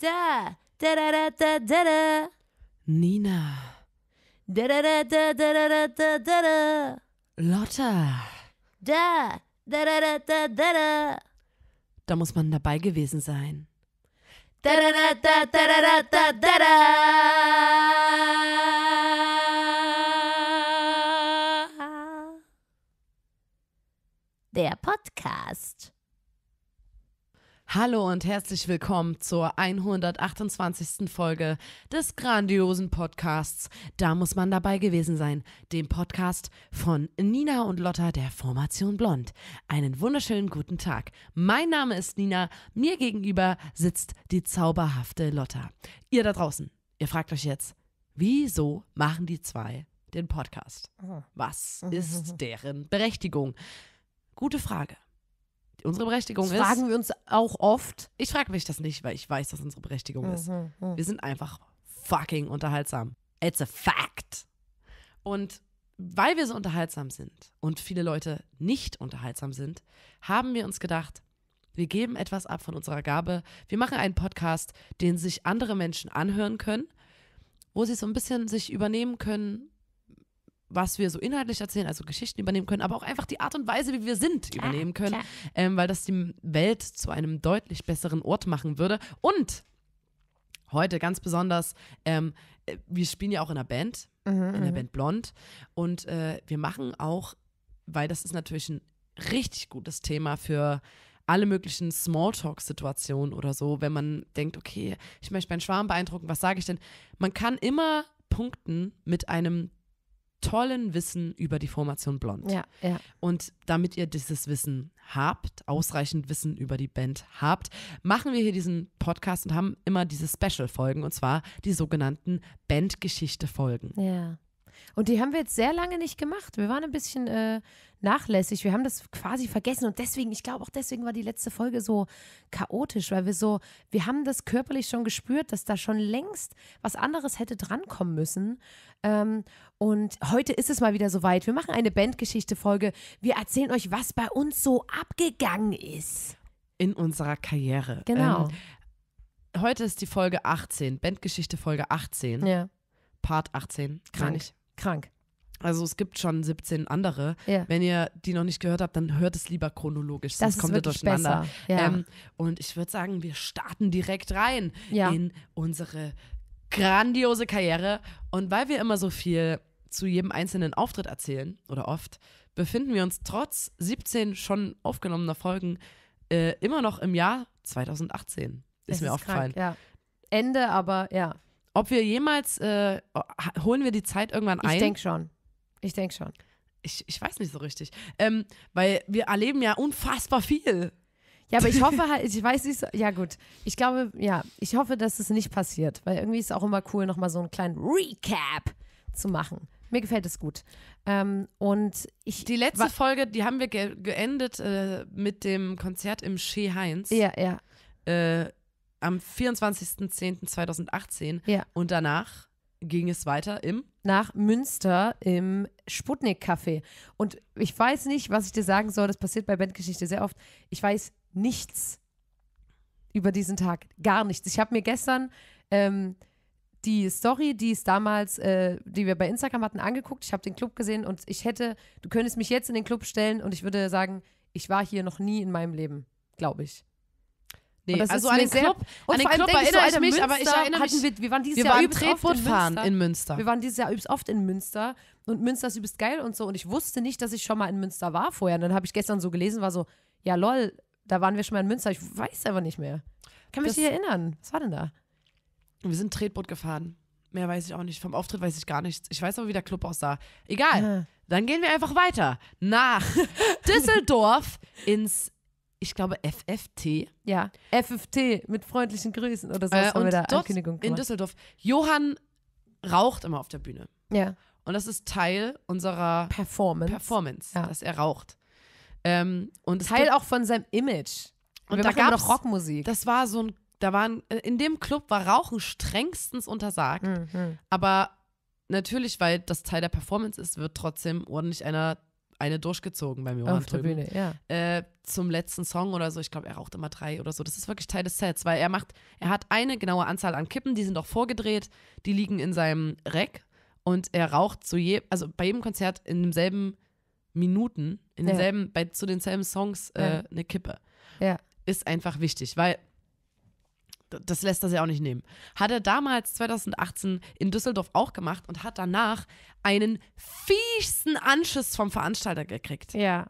Da, da, da, da, da, da, da. Nina. Da, da, da, da, da, da, da, da, da. Lotta. Da, da, da, da, da, da, da. Da muss man dabei gewesen sein. Da, da, da, da, da, da, da, da, da. Der Podcast. Hallo und herzlich willkommen zur 128. Folge des grandiosen Podcasts Da muss man dabei gewesen sein, dem Podcast von Nina und Lotta der Formation Blond. Einen wunderschönen guten Tag. Mein Name ist Nina, mir gegenüber sitzt die zauberhafte Lotta. Ihr da draußen, ihr fragt euch jetzt, wieso machen die zwei den Podcast? Was ist deren Berechtigung? Gute Frage unsere Berechtigung das ist. Fragen wir uns auch oft. Ich frage mich das nicht, weil ich weiß, dass unsere Berechtigung mhm, ist. Mhm. Wir sind einfach fucking unterhaltsam. It's a fact. Und weil wir so unterhaltsam sind und viele Leute nicht unterhaltsam sind, haben wir uns gedacht, wir geben etwas ab von unserer Gabe. Wir machen einen Podcast, den sich andere Menschen anhören können, wo sie so ein bisschen sich übernehmen können, was wir so inhaltlich erzählen, also Geschichten übernehmen können, aber auch einfach die Art und Weise, wie wir sind, klar, übernehmen können, ähm, weil das die Welt zu einem deutlich besseren Ort machen würde. Und heute ganz besonders, ähm, äh, wir spielen ja auch in einer Band, mhm, in der mhm. Band Blond, und äh, wir machen auch, weil das ist natürlich ein richtig gutes Thema für alle möglichen Smalltalk-Situationen oder so, wenn man denkt, okay, ich möchte meinen Schwarm beeindrucken, was sage ich denn? Man kann immer punkten mit einem tollen Wissen über die Formation Blond. Ja, ja. Und damit ihr dieses Wissen habt, ausreichend Wissen über die Band habt, machen wir hier diesen Podcast und haben immer diese Special-Folgen und zwar die sogenannten Bandgeschichte-Folgen. Ja. Und die haben wir jetzt sehr lange nicht gemacht. Wir waren ein bisschen äh, nachlässig. Wir haben das quasi vergessen. Und deswegen, ich glaube auch deswegen war die letzte Folge so chaotisch, weil wir so, wir haben das körperlich schon gespürt, dass da schon längst was anderes hätte drankommen müssen. Ähm, und heute ist es mal wieder soweit. Wir machen eine Bandgeschichte-Folge. Wir erzählen euch, was bei uns so abgegangen ist. In unserer Karriere. Genau. Ähm, heute ist die Folge 18, Bandgeschichte Folge 18. Ja. Part 18, Krank. gar Krank. Also es gibt schon 17 andere. Ja. Wenn ihr die noch nicht gehört habt, dann hört es lieber chronologisch, sonst das kommt ihr durcheinander. Ja. Ähm, und ich würde sagen, wir starten direkt rein ja. in unsere grandiose Karriere. Und weil wir immer so viel zu jedem einzelnen Auftritt erzählen, oder oft, befinden wir uns trotz 17 schon aufgenommener Folgen äh, immer noch im Jahr 2018. Ist es mir ist aufgefallen. Krank, Ende, aber ja. Ob wir jemals, äh, holen wir die Zeit irgendwann ein? Ich denke schon. Ich denke schon. Ich, ich weiß nicht so richtig. Ähm, weil wir erleben ja unfassbar viel. Ja, aber ich hoffe halt, ich weiß nicht, so, ja gut, ich glaube, ja, ich hoffe, dass es nicht passiert, weil irgendwie ist es auch immer cool, nochmal so einen kleinen Recap zu machen. Mir gefällt es gut. Ähm, und ich. Die letzte Folge, die haben wir ge geendet äh, mit dem Konzert im Shee Heinz. Ja, ja. Äh, am 24.10.2018 ja. und danach ging es weiter im nach Münster im Sputnik Café und ich weiß nicht, was ich dir sagen soll, das passiert bei Bandgeschichte sehr oft. Ich weiß nichts über diesen Tag, gar nichts. Ich habe mir gestern ähm, die Story, die es damals, äh, die wir bei Instagram hatten, angeguckt. Ich habe den Club gesehen und ich hätte, du könntest mich jetzt in den Club stellen und ich würde sagen, ich war hier noch nie in meinem Leben, glaube ich. Nee, also an den Club, an den Club erinnere ich mich, aber ich erinnere mich, wir, wir waren dieses wir Jahr waren übelst oft in Münster. in Münster. Wir waren dieses Jahr übelst oft in Münster und Münster ist übelst geil und so und ich wusste nicht, dass ich schon mal in Münster war vorher. Und dann habe ich gestern so gelesen, war so, ja lol, da waren wir schon mal in Münster, ich weiß einfach nicht mehr. Kann mich das, nicht erinnern. Was war denn da? Wir sind Tretboot gefahren. Mehr weiß ich auch nicht. Vom Auftritt weiß ich gar nichts. Ich weiß aber, wie der Club aussah. Egal. Ja. Dann gehen wir einfach weiter nach Düsseldorf ins ich glaube, FFT. Ja, FFT mit freundlichen Grüßen oder so. Äh, und da dort Ankündigung in Düsseldorf. Johann raucht immer auf der Bühne. Ja. Und das ist Teil unserer Performance, Performance ja. dass er raucht. Ähm, und Teil auch von seinem Image. Und Wir da gab es Rockmusik. Das war so ein, da waren, äh, in dem Club war Rauchen strengstens untersagt. Mhm. Aber natürlich, weil das Teil der Performance ist, wird trotzdem ordentlich einer eine durchgezogen bei mir. Auf der drüben. Bühne, ja. Äh, zum letzten Song oder so. Ich glaube, er raucht immer drei oder so. Das ist wirklich Teil des Sets, weil er macht, er hat eine genaue Anzahl an Kippen, die sind auch vorgedreht, die liegen in seinem Rack und er raucht zu je, also bei jedem Konzert in demselben Minuten, in denselben, ja. bei, zu denselben Songs äh, ja. eine Kippe. Ja. Ist einfach wichtig, weil das lässt er sich auch nicht nehmen. Hat er damals 2018 in Düsseldorf auch gemacht und hat danach einen fiesten Anschiss vom Veranstalter gekriegt. Ja.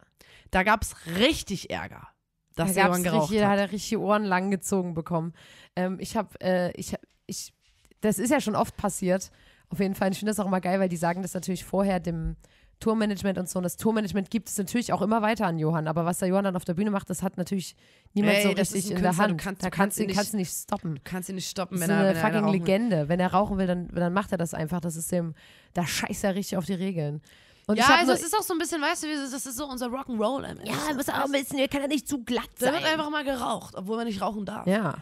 Da gab es richtig Ärger. Dass da gab's geraucht richtig, hat. hat er richtig Ohren lang gezogen bekommen. Ähm, ich habe, äh, ich, ich, das ist ja schon oft passiert. Auf jeden Fall. Ich finde das auch immer geil, weil die sagen das natürlich vorher dem, Tourmanagement und so. Und das Tourmanagement gibt es natürlich auch immer weiter an Johann. Aber was der Johann dann auf der Bühne macht, das hat natürlich niemand Ey, so richtig in der Hand. Du kannst, da kannst, du ihn, nicht, kannst du nicht stoppen. Du kannst ihn nicht stoppen, wenn er. Das ist eine, eine fucking Legende. Will. Wenn er rauchen will, dann, dann macht er das einfach. Das ist dem, da scheißt er richtig auf die Regeln. Und ja, also es ist auch so ein bisschen, weißt du, das ist so unser Rock'n'Roll. Ja, wir müssen auch ein bisschen, kann können ja nicht zu glatt sein. Da wird einfach mal geraucht, obwohl man nicht rauchen darf. Ja.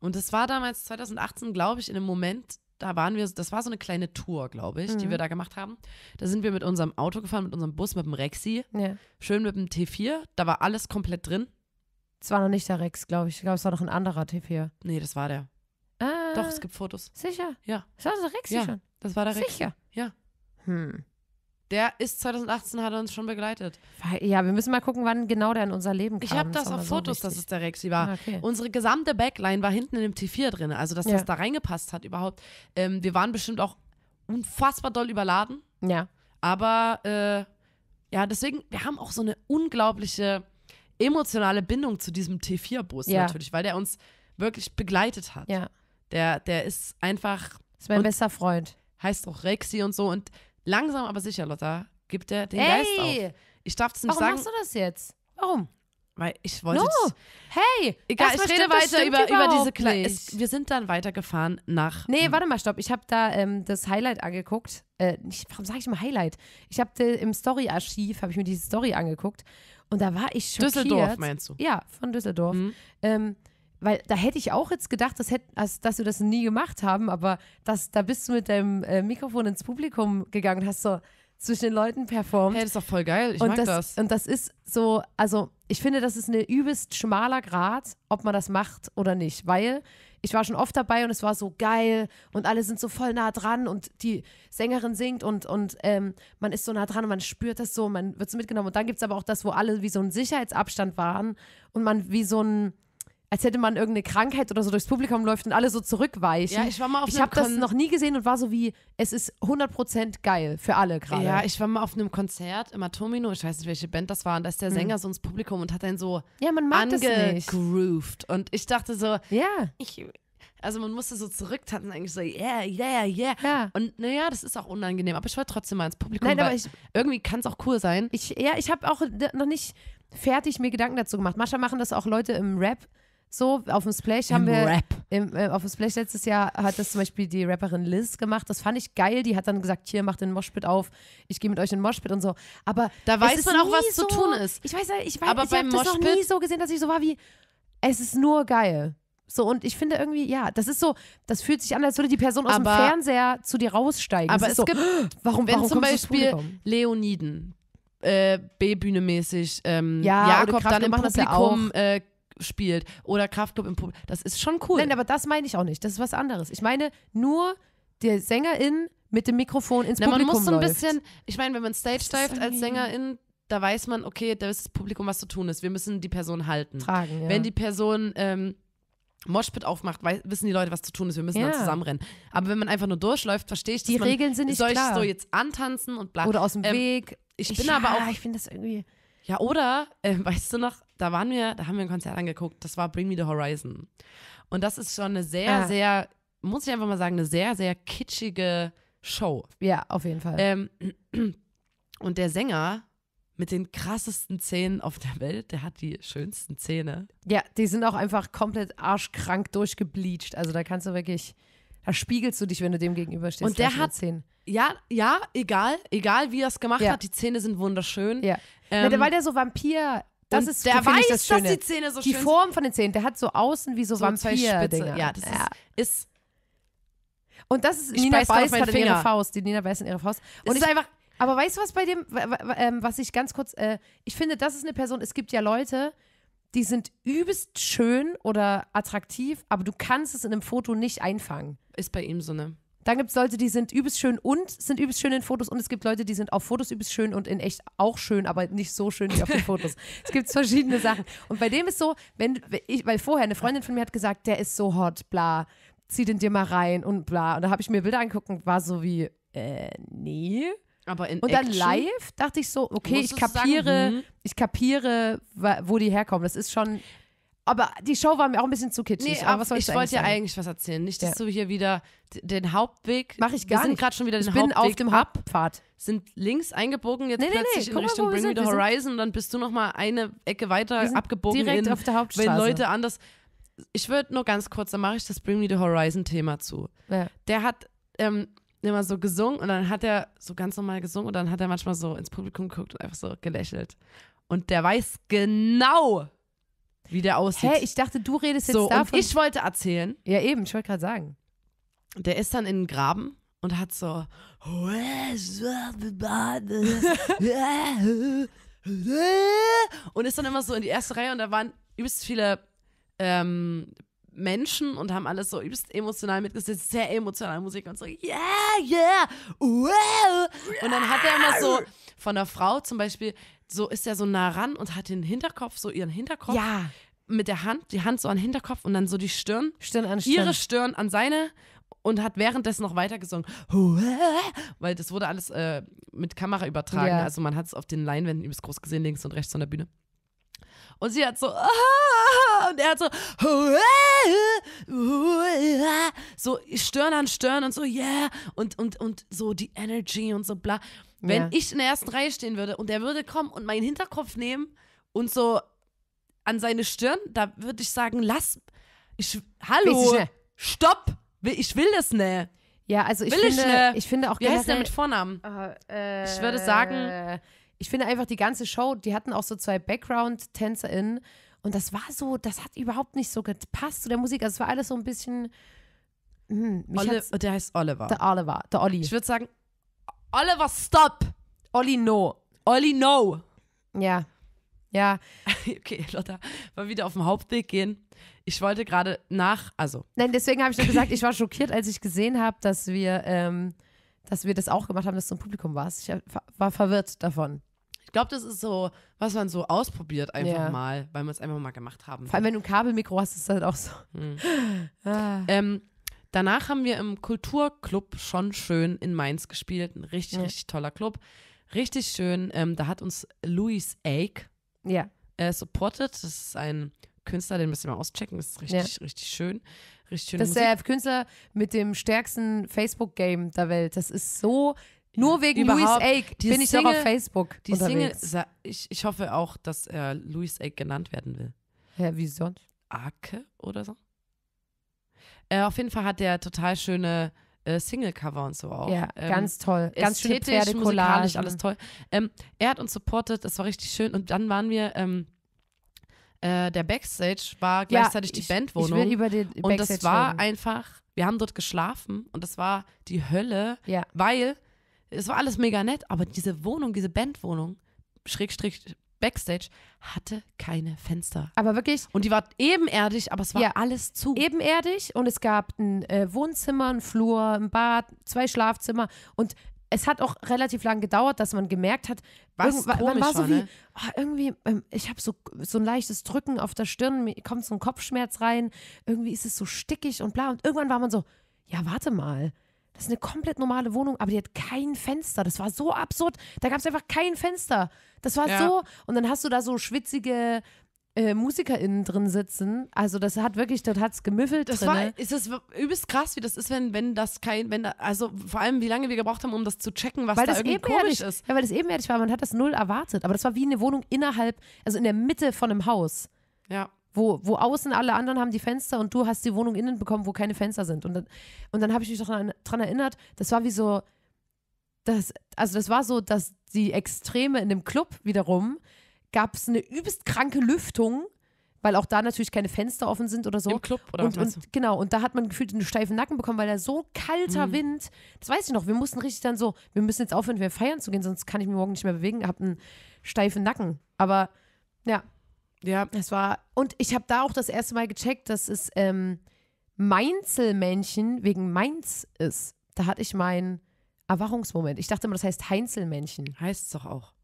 Und das war damals 2018, glaube ich, in einem Moment, da waren wir, das war so eine kleine Tour, glaube ich, mhm. die wir da gemacht haben. Da sind wir mit unserem Auto gefahren, mit unserem Bus, mit dem Rexi. Ja. Schön mit dem T4. Da war alles komplett drin. Es war noch nicht der Rex, glaube ich. Ich glaube, es war noch ein anderer T4. Nee, das war der. Ah, Doch, es gibt Fotos. Sicher? Ja. Das war der Rexi ja, schon. Das war der Rexi. Sicher? Ja. Hm. Der ist 2018, hat er uns schon begleitet. Ja, wir müssen mal gucken, wann genau der in unser Leben kam. Ich habe das, das auf Fotos, so dass es der Rexy war. Ah, okay. Unsere gesamte Backline war hinten in dem T4 drin, also dass ja. das da reingepasst hat überhaupt. Ähm, wir waren bestimmt auch unfassbar doll überladen. Ja. Aber äh, ja, deswegen, wir haben auch so eine unglaubliche emotionale Bindung zu diesem T4-Bus ja. natürlich, weil der uns wirklich begleitet hat. Ja. Der, der ist einfach. Ist mein bester Freund. Heißt auch Rexy und so. Und Langsam aber sicher, Lotta, gibt er den hey, Geist auf. Ich darf es nicht Warum sagen. Warum machst du das jetzt? Warum? Weil ich wollte. No. Hey! Egal, ich rede weiter über, über diese Kleine. Wir sind dann weitergefahren nach. Nee, warte mal, stopp. Ich habe da ähm, das Highlight angeguckt. Äh, nicht, warum sage ich immer Highlight? Ich habe im Story-Archiv, habe ich mir diese Story angeguckt. Und da war ich schockiert. Düsseldorf meinst du? Ja, von Düsseldorf. Mhm. Ähm, weil da hätte ich auch jetzt gedacht, dass, hätt, dass wir das nie gemacht haben, aber das, da bist du mit deinem äh, Mikrofon ins Publikum gegangen und hast so zwischen den Leuten performt. Hey, das ist doch voll geil, ich und mag das, das. Und das ist so, also ich finde, das ist ein übelst schmaler Grad, ob man das macht oder nicht, weil ich war schon oft dabei und es war so geil und alle sind so voll nah dran und die Sängerin singt und, und ähm, man ist so nah dran und man spürt das so, man wird so mitgenommen. Und dann gibt es aber auch das, wo alle wie so ein Sicherheitsabstand waren und man wie so ein als hätte man irgendeine Krankheit oder so durchs Publikum läuft und alle so zurückweichen. Ja, ich war mal auf Ich habe das noch nie gesehen und war so wie, es ist 100% geil für alle gerade. Ja, ich war mal auf einem Konzert im Atomino, ich weiß nicht, welche Band das war, und da ist der hm. Sänger so ins Publikum und hat einen so ja, man mag angegrooved. Und ich dachte so, ja. Ich, also man musste so zurücktanzen, eigentlich so, yeah, yeah, yeah. Ja. Und naja, das ist auch unangenehm, aber ich war trotzdem mal ins Publikum. Nein, aber ich, irgendwie kann es auch cool sein. Ich, ja, ich habe auch noch nicht fertig mir Gedanken dazu gemacht. Mascha machen das auch Leute im Rap, so, auf dem Splash haben Im wir. Rap. Im, äh, auf dem Splash letztes Jahr hat das zum Beispiel die Rapperin Liz gemacht. Das fand ich geil. Die hat dann gesagt: Hier, macht den Moshpit auf. Ich gehe mit euch in den Moshpit und so. Aber. Da weiß man auch, was so, zu tun ist. Ich weiß, ich weiß, Aber ich habe das noch nie so gesehen, dass ich so war wie: Es ist nur geil. So, und ich finde irgendwie, ja, das ist so, das fühlt sich an, als würde die Person aus aber, dem Fernseher zu dir raussteigen. Aber es, es so, gibt, warum, wenn warum zum Beispiel Leoniden, äh, B-Bühne mäßig, ähm, ja, Jakob dann im Publikum ja äh, spielt oder Kraftclub im Publikum. Das ist schon cool. Nein, aber das meine ich auch nicht. Das ist was anderes. Ich meine nur der Sängerin mit dem Mikrofon ins Na, Publikum Man muss so ein läuft. bisschen, ich meine, wenn man stage divet als Sängerin, da weiß man, okay, da ist das Publikum, was zu tun ist. Wir müssen die Person halten. Tragen, ja. Wenn die Person ähm, Moshpit aufmacht, weiß, wissen die Leute, was zu tun ist. Wir müssen ja. dann zusammenrennen. Aber wenn man einfach nur durchläuft, verstehe ich, dass die man, Regeln sind nicht soll klar. ich so jetzt antanzen und bla. Oder aus dem ähm, Weg. Ich bin ja, aber auch. Ah, ich finde das irgendwie. Ja, oder, äh, weißt du noch, da waren wir, da haben wir ein Konzert angeguckt, das war Bring Me the Horizon. Und das ist schon eine sehr, ah. sehr, muss ich einfach mal sagen, eine sehr, sehr kitschige Show. Ja, auf jeden Fall. Ähm, und der Sänger mit den krassesten Zähnen auf der Welt, der hat die schönsten Zähne. Ja, die sind auch einfach komplett arschkrank durchgebleached. Also da kannst du wirklich, da spiegelst du dich, wenn du dem gegenüberstehst. Und der hat Zähne. Ja, ja, egal, egal wie er es gemacht ja. hat, die Zähne sind wunderschön. Ja. Ähm, ja, weil der so Vampir das ist, der weiß, das dass die Zähne so die schön Die Form von den Zähnen, der hat so außen wie so, so Vampir-Dinger. Ja, das ja. ist, ist und das ist ich Nina Beiß hat in ihrer Faust. Die Nina Beiß in ihrer Faust. Und es ist einfach. Aber weißt du was bei dem, ähm, was ich ganz kurz, äh, ich finde, das ist eine Person, es gibt ja Leute, die sind übelst schön oder attraktiv, aber du kannst es in einem Foto nicht einfangen. Ist bei ihm so eine. Dann gibt es Leute, die sind übelst schön und sind übelst schön in Fotos und es gibt Leute, die sind auf Fotos übelst schön und in echt auch schön, aber nicht so schön wie auf den Fotos. es gibt verschiedene Sachen. Und bei dem ist so, wenn ich, weil vorher eine Freundin von mir hat gesagt, der ist so hot, bla, zieh den dir mal rein und bla. Und da habe ich mir Bilder angeguckt und war so wie, äh, nee. Aber in und dann Action? live dachte ich so, okay, ich kapiere, sagen, hm. ich kapiere, wo die herkommen. Das ist schon. Aber die Show war mir auch ein bisschen zu kitschig. Nee, aber was ich wollte ja eigentlich was erzählen. Nicht, dass ja. du hier wieder den Hauptweg. Mach ich gar nicht. Wir sind gerade schon wieder den ich Hauptweg. auf dem Hauptpfad. Sind links eingebogen, jetzt nee, nee, plötzlich in Richtung mal, Bring Me the Horizon. Und dann bist du nochmal eine Ecke weiter abgebogen. Direkt in, auf der Hauptstraße. Wenn Leute anders. Ich würde nur ganz kurz, dann mache ich das Bring Me the Horizon-Thema zu. Ja. Der hat. Ähm, immer so gesungen und dann hat er so ganz normal gesungen und dann hat er manchmal so ins Publikum geguckt und einfach so gelächelt. Und der weiß genau, wie der aussieht. Hä, ich dachte, du redest jetzt so, davon. Und ich wollte erzählen. Ja, eben, ich wollte gerade sagen. Der ist dann in den Graben und hat so. und ist dann immer so in die erste Reihe und da waren übelst viele ähm, Menschen und haben alles so übelst emotional mitgesetzt, sehr emotionale Musik und so, yeah, yeah, wow. Und dann hat er immer so von der Frau zum Beispiel so ist er so nah ran und hat den Hinterkopf, so ihren Hinterkopf. Ja. Mit der Hand, die Hand so an den Hinterkopf und dann so die Stirn. Stirn an Stirn. Ihre Stirn an seine und hat währenddessen noch weiter gesungen, weil das wurde alles äh, mit Kamera übertragen. Ja. Also man hat es auf den Leinwänden übelst groß gesehen, links und rechts von der Bühne. Und sie hat so, und er hat so, so Stirn an Stirn und so, yeah, und, und, und so die Energy und so bla. Wenn ja. ich in der ersten Reihe stehen würde und er würde kommen und meinen Hinterkopf nehmen und so an seine Stirn, da würde ich sagen, lass, ich, hallo, stopp, ich will das ne. Ja, also ich will finde, ich, ne? ich finde auch Wie heißt der mit Vornamen? Uh, äh, ich würde sagen, äh, ich finde einfach die ganze Show, die hatten auch so zwei Background-TänzerInnen und das war so, das hat überhaupt nicht so gepasst zu der Musik. Also es war alles so ein bisschen. Hm, Oli, der heißt Oliver. Der Oliver, der Olli. Ich würde sagen, Oliver, stop! Olli, no. Olli, no! Ja. Ja. Okay, Lotta, wir wieder auf den Hauptweg gehen. Ich wollte gerade nach, also. Nein, deswegen habe ich doch gesagt, ich war schockiert, als ich gesehen habe, dass wir, ähm, dass wir das auch gemacht haben, dass du im Publikum warst. Ich war verwirrt davon. Ich glaube, das ist so, was man so ausprobiert einfach ja. mal, weil wir es einfach mal gemacht haben. Vor allem, wenn du ein Kabelmikro hast, ist das halt auch so. Hm. Ah. Ähm, Danach haben wir im Kulturclub schon schön in Mainz gespielt. Ein richtig, ja. richtig toller Club. Richtig schön. Ähm, da hat uns Louis Ake ja. äh, supported. Das ist ein Künstler, den müsst ihr mal auschecken. Das ist richtig, ja. richtig schön. Richtig Das ist der Künstler mit dem stärksten Facebook-Game der Welt. Das ist so. Nur wegen Louis Ake bin ich Single, noch auf Facebook. Die unterwegs. Single, ich, ich hoffe auch, dass er äh, Louis Ake genannt werden will. Ja, wie sonst? Arke oder so? Äh, auf jeden Fall hat der total schöne äh, Single-Cover und so auch. Ja, ähm, ganz toll. Ganz schön musikalisch, alles toll. Ähm, er hat uns supportet, das war richtig schön. Und dann waren wir ähm, äh, der Backstage war gleichzeitig ja, ich, die Bandwohnung. Ich will über den Backstage und das war reden. einfach, wir haben dort geschlafen und das war die Hölle, ja. weil es war alles mega nett, aber diese Wohnung, diese Bandwohnung, Schrägstrich Backstage hatte keine Fenster. Aber wirklich. Und die war ebenerdig, aber es war ja, alles zu. Ebenerdig und es gab ein äh, Wohnzimmer, ein Flur, ein Bad, zwei Schlafzimmer und es hat auch relativ lang gedauert, dass man gemerkt hat, was man war, war so wie, ne? oh, irgendwie, ähm, ich habe so, so ein leichtes Drücken auf der Stirn, mir kommt so ein Kopfschmerz rein, irgendwie ist es so stickig und bla. Und irgendwann war man so, ja, warte mal, das ist eine komplett normale Wohnung, aber die hat kein Fenster. Das war so absurd. Da gab es einfach kein Fenster. Das war ja. so. Und dann hast du da so schwitzige äh, MusikerInnen drin sitzen. Also das hat wirklich, dort es gemüffelt. Das drinne. war, ist das übelst krass, wie das ist, wenn, wenn das kein, wenn da, also vor allem wie lange wir gebraucht haben, um das zu checken, was weil da irgendwie komisch ist. Ja, weil das ebenerdig war, man hat das null erwartet. Aber das war wie eine Wohnung innerhalb, also in der Mitte von einem Haus. Ja wo, wo außen alle anderen haben die Fenster und du hast die Wohnung innen bekommen, wo keine Fenster sind. Und dann, und dann habe ich mich daran erinnert, das war wie so, das, also das war so, dass die Extreme in dem Club wiederum gab es eine übelst kranke Lüftung, weil auch da natürlich keine Fenster offen sind oder so. Im Club oder und, was und genau, und da hat man gefühlt einen steifen Nacken bekommen, weil da so kalter mhm. Wind, das weiß ich noch, wir mussten richtig dann so, wir müssen jetzt aufhören, wir feiern zu gehen, sonst kann ich mich morgen nicht mehr bewegen, hab einen steifen Nacken. Aber ja, ja. Es war, und ich habe da auch das erste Mal gecheckt, dass es ähm, Mainzelmännchen wegen Mainz ist. Da hatte ich meinen Erwachungsmoment. Ich dachte immer, das heißt Heinzelmännchen. Heißt es doch auch.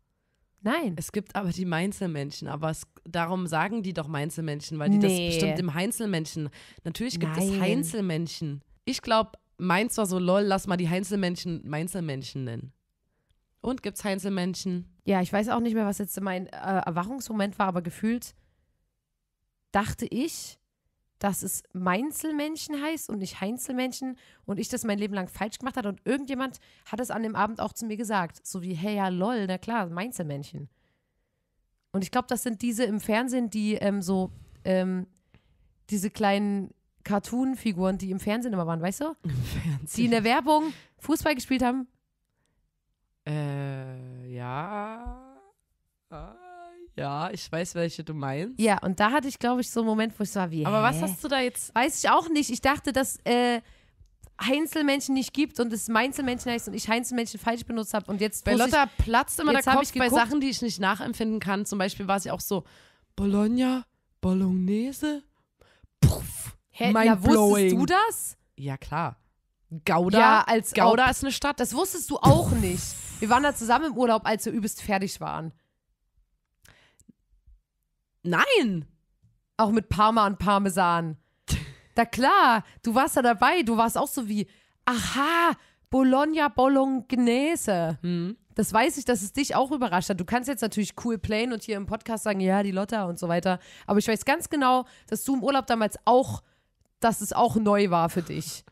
Nein. Es gibt aber die Mainzelmännchen, aber es, darum sagen die doch Mainzelmännchen, weil die nee. das bestimmt im Heinzelmännchen. Natürlich gibt Nein. es Heinzelmännchen. Ich glaube, Mainz war so, lol, lass mal die Heinzelmännchen Mainzelmännchen nennen. Und gibt's Heinzelmännchen? Ja, ich weiß auch nicht mehr, was jetzt mein äh, Erwachungsmoment war, aber gefühlt dachte ich, dass es Meinzelmännchen heißt und nicht Heinzelmännchen und ich das mein Leben lang falsch gemacht habe. und irgendjemand hat es an dem Abend auch zu mir gesagt, so wie hey ja lol, na klar, Meinzelmännchen. Und ich glaube, das sind diese im Fernsehen, die ähm, so ähm, diese kleinen Cartoon-Figuren, die im Fernsehen immer waren, weißt du? Im Fernsehen. Die in der Werbung Fußball gespielt haben äh, ja. Ah, ja, ich weiß, welche du meinst. Ja, und da hatte ich, glaube ich, so einen Moment, wo ich so war, wie. Aber hä? was hast du da jetzt? Weiß ich auch nicht. Ich dachte, dass äh, Heinzelmännchen nicht gibt und es Meinzelmännchen heißt und ich Heinzelmännchen falsch benutzt habe. Und jetzt. Bei Lotta platzt immer der Kopf bei Sachen, die ich nicht nachempfinden kann. Zum Beispiel war sie auch so: Bologna, Bolognese. Puff. Hä, mein na, wusstest du das? Ja, klar. Gouda? Ja, als Gouda auch, ist eine Stadt. Das wusstest du auch Puff. nicht. Wir waren da zusammen im Urlaub, als wir übelst fertig waren. Nein! Auch mit Parma und Parmesan. Na klar, du warst da dabei, du warst auch so wie, aha, Bologna Bolognese. Mhm. Das weiß ich, dass es dich auch überrascht hat. Du kannst jetzt natürlich cool playen und hier im Podcast sagen, ja, die Lotta und so weiter. Aber ich weiß ganz genau, dass du im Urlaub damals auch, dass es auch neu war für dich.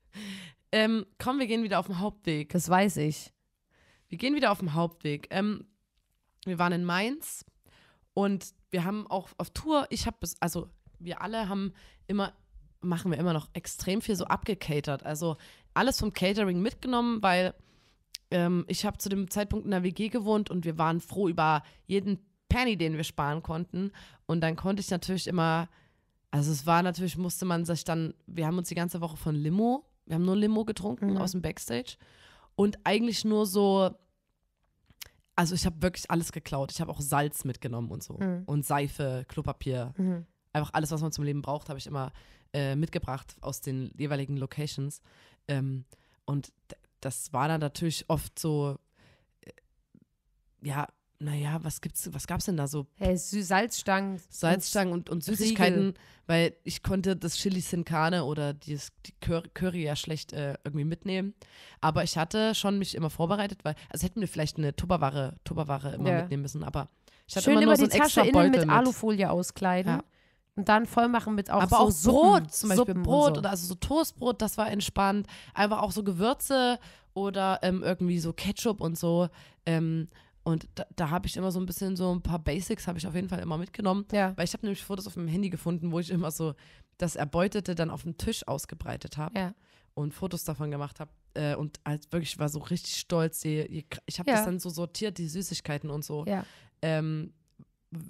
ähm, komm, wir gehen wieder auf den Hauptweg. Das weiß ich. Wir gehen wieder auf dem Hauptweg. Ähm, wir waren in Mainz und wir haben auch auf Tour, ich habe es, also wir alle haben immer, machen wir immer noch extrem viel so abgecatert. Also alles vom Catering mitgenommen, weil ähm, ich habe zu dem Zeitpunkt in der WG gewohnt und wir waren froh über jeden Penny, den wir sparen konnten. Und dann konnte ich natürlich immer, also es war natürlich, musste man sich dann, wir haben uns die ganze Woche von Limo, wir haben nur Limo getrunken mhm. aus dem Backstage und eigentlich nur so, also ich habe wirklich alles geklaut. Ich habe auch Salz mitgenommen und so. Mhm. Und Seife, Klopapier. Mhm. Einfach alles, was man zum Leben braucht, habe ich immer äh, mitgebracht aus den jeweiligen Locations. Ähm, und das war dann natürlich oft so, äh, ja, naja, was gibt's, was gab's denn da so? Hey, Salzstangen. Salzstangen und, und Süßigkeiten, Riegel. weil ich konnte das Chili Sin Carne oder dieses, die Curry, ja schlecht äh, irgendwie mitnehmen. Aber ich hatte schon mich immer vorbereitet, weil, also hätten wir vielleicht eine Tupperware, Tupperware immer ja. mitnehmen müssen, aber ich hatte Schön immer, immer so die Tasche innen mit, mit, Alufolie auskleiden. Ja. Und dann voll machen mit auch Aber so auch Brot, zum Beispiel. So Brot so. oder also so Toastbrot, das war entspannt. Einfach auch so Gewürze oder ähm, irgendwie so Ketchup und so. Ähm, und da, da habe ich immer so ein bisschen so ein paar Basics habe ich auf jeden Fall immer mitgenommen. Ja. Weil ich habe nämlich Fotos auf dem Handy gefunden, wo ich immer so das Erbeutete dann auf dem Tisch ausgebreitet habe ja. und Fotos davon gemacht habe. Äh, und als halt wirklich war so richtig stolz. Ich, ich habe ja. das dann so sortiert, die Süßigkeiten und so. Ja. Ähm,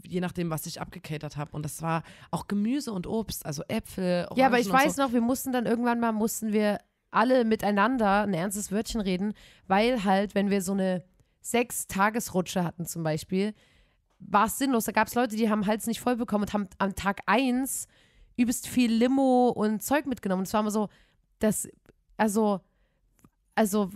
je nachdem, was ich abgekatert habe. Und das war auch Gemüse und Obst, also Äpfel. Orangen ja, aber ich weiß so. noch, wir mussten dann irgendwann mal, mussten wir alle miteinander ein ernstes Wörtchen reden, weil halt, wenn wir so eine sechs Tagesrutsche hatten zum Beispiel, war es sinnlos. Da gab es Leute, die haben Hals nicht voll bekommen und haben am Tag eins übelst viel Limo und Zeug mitgenommen. Und es war immer so, dass, also, also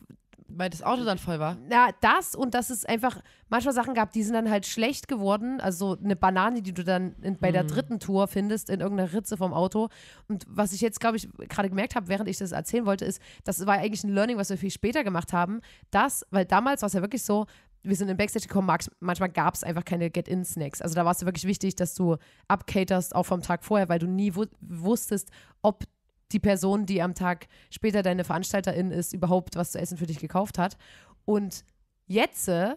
weil das Auto dann voll war. Na, das und dass es einfach manchmal Sachen gab, die sind dann halt schlecht geworden. Also eine Banane, die du dann in, bei der mhm. dritten Tour findest, in irgendeiner Ritze vom Auto. Und was ich jetzt, glaube ich, gerade gemerkt habe, während ich das erzählen wollte, ist, das war eigentlich ein Learning, was wir viel später gemacht haben. Das, weil damals war es ja wirklich so, wir sind in Backstage gekommen, manchmal gab es einfach keine Get-In-Snacks. Also da war es wirklich wichtig, dass du abcaterst, auch vom Tag vorher, weil du nie wu wusstest, ob die Person, die am Tag später deine Veranstalterin ist, überhaupt was zu essen für dich gekauft hat. Und jetzt äh,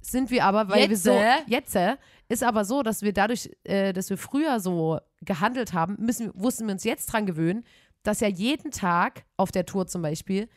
sind wir aber, weil jetzt? wir so, jetzt äh, ist aber so, dass wir dadurch, äh, dass wir früher so gehandelt haben, müssen, mussten wir uns jetzt dran gewöhnen, dass ja jeden Tag auf der Tour zum Beispiel,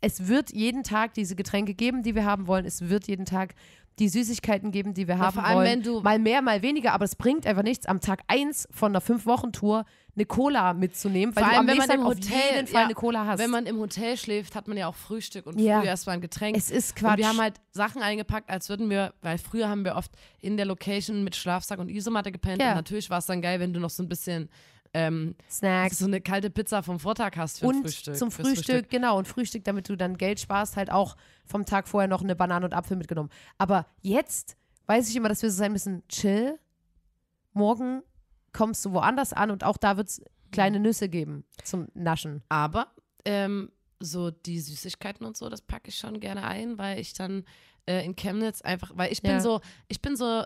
es wird jeden Tag diese Getränke geben, die wir haben wollen. Es wird jeden Tag die Süßigkeiten geben, die wir ja, haben vor allem, wollen. Wenn du mal mehr, mal weniger, aber es bringt einfach nichts, am Tag 1 von einer 5-Wochen-Tour eine Cola mitzunehmen, weil vor allem, du am nächsten Tag Hotel, auf jeden Fall ja, eine Cola hast. Wenn man im Hotel schläft, hat man ja auch Frühstück und ja. früh erstmal ein Getränk. Es ist Quatsch. Und wir haben halt Sachen eingepackt, als würden wir, weil früher haben wir oft in der Location mit Schlafsack und Isomatte gepennt ja. und natürlich war es dann geil, wenn du noch so ein bisschen ähm, Snacks. So eine kalte Pizza vom Vortag hast für und Frühstück. Zum Frühstück, Frühstück, genau. Und Frühstück, damit du dann Geld sparst, halt auch vom Tag vorher noch eine Banane und Apfel mitgenommen. Aber jetzt weiß ich immer, dass wir so sein müssen, chill. Morgen kommst du woanders an und auch da wird es kleine mhm. Nüsse geben zum Naschen. Aber ähm, so die Süßigkeiten und so, das packe ich schon gerne ein, weil ich dann äh, in Chemnitz einfach, weil ich bin ja. so, ich bin so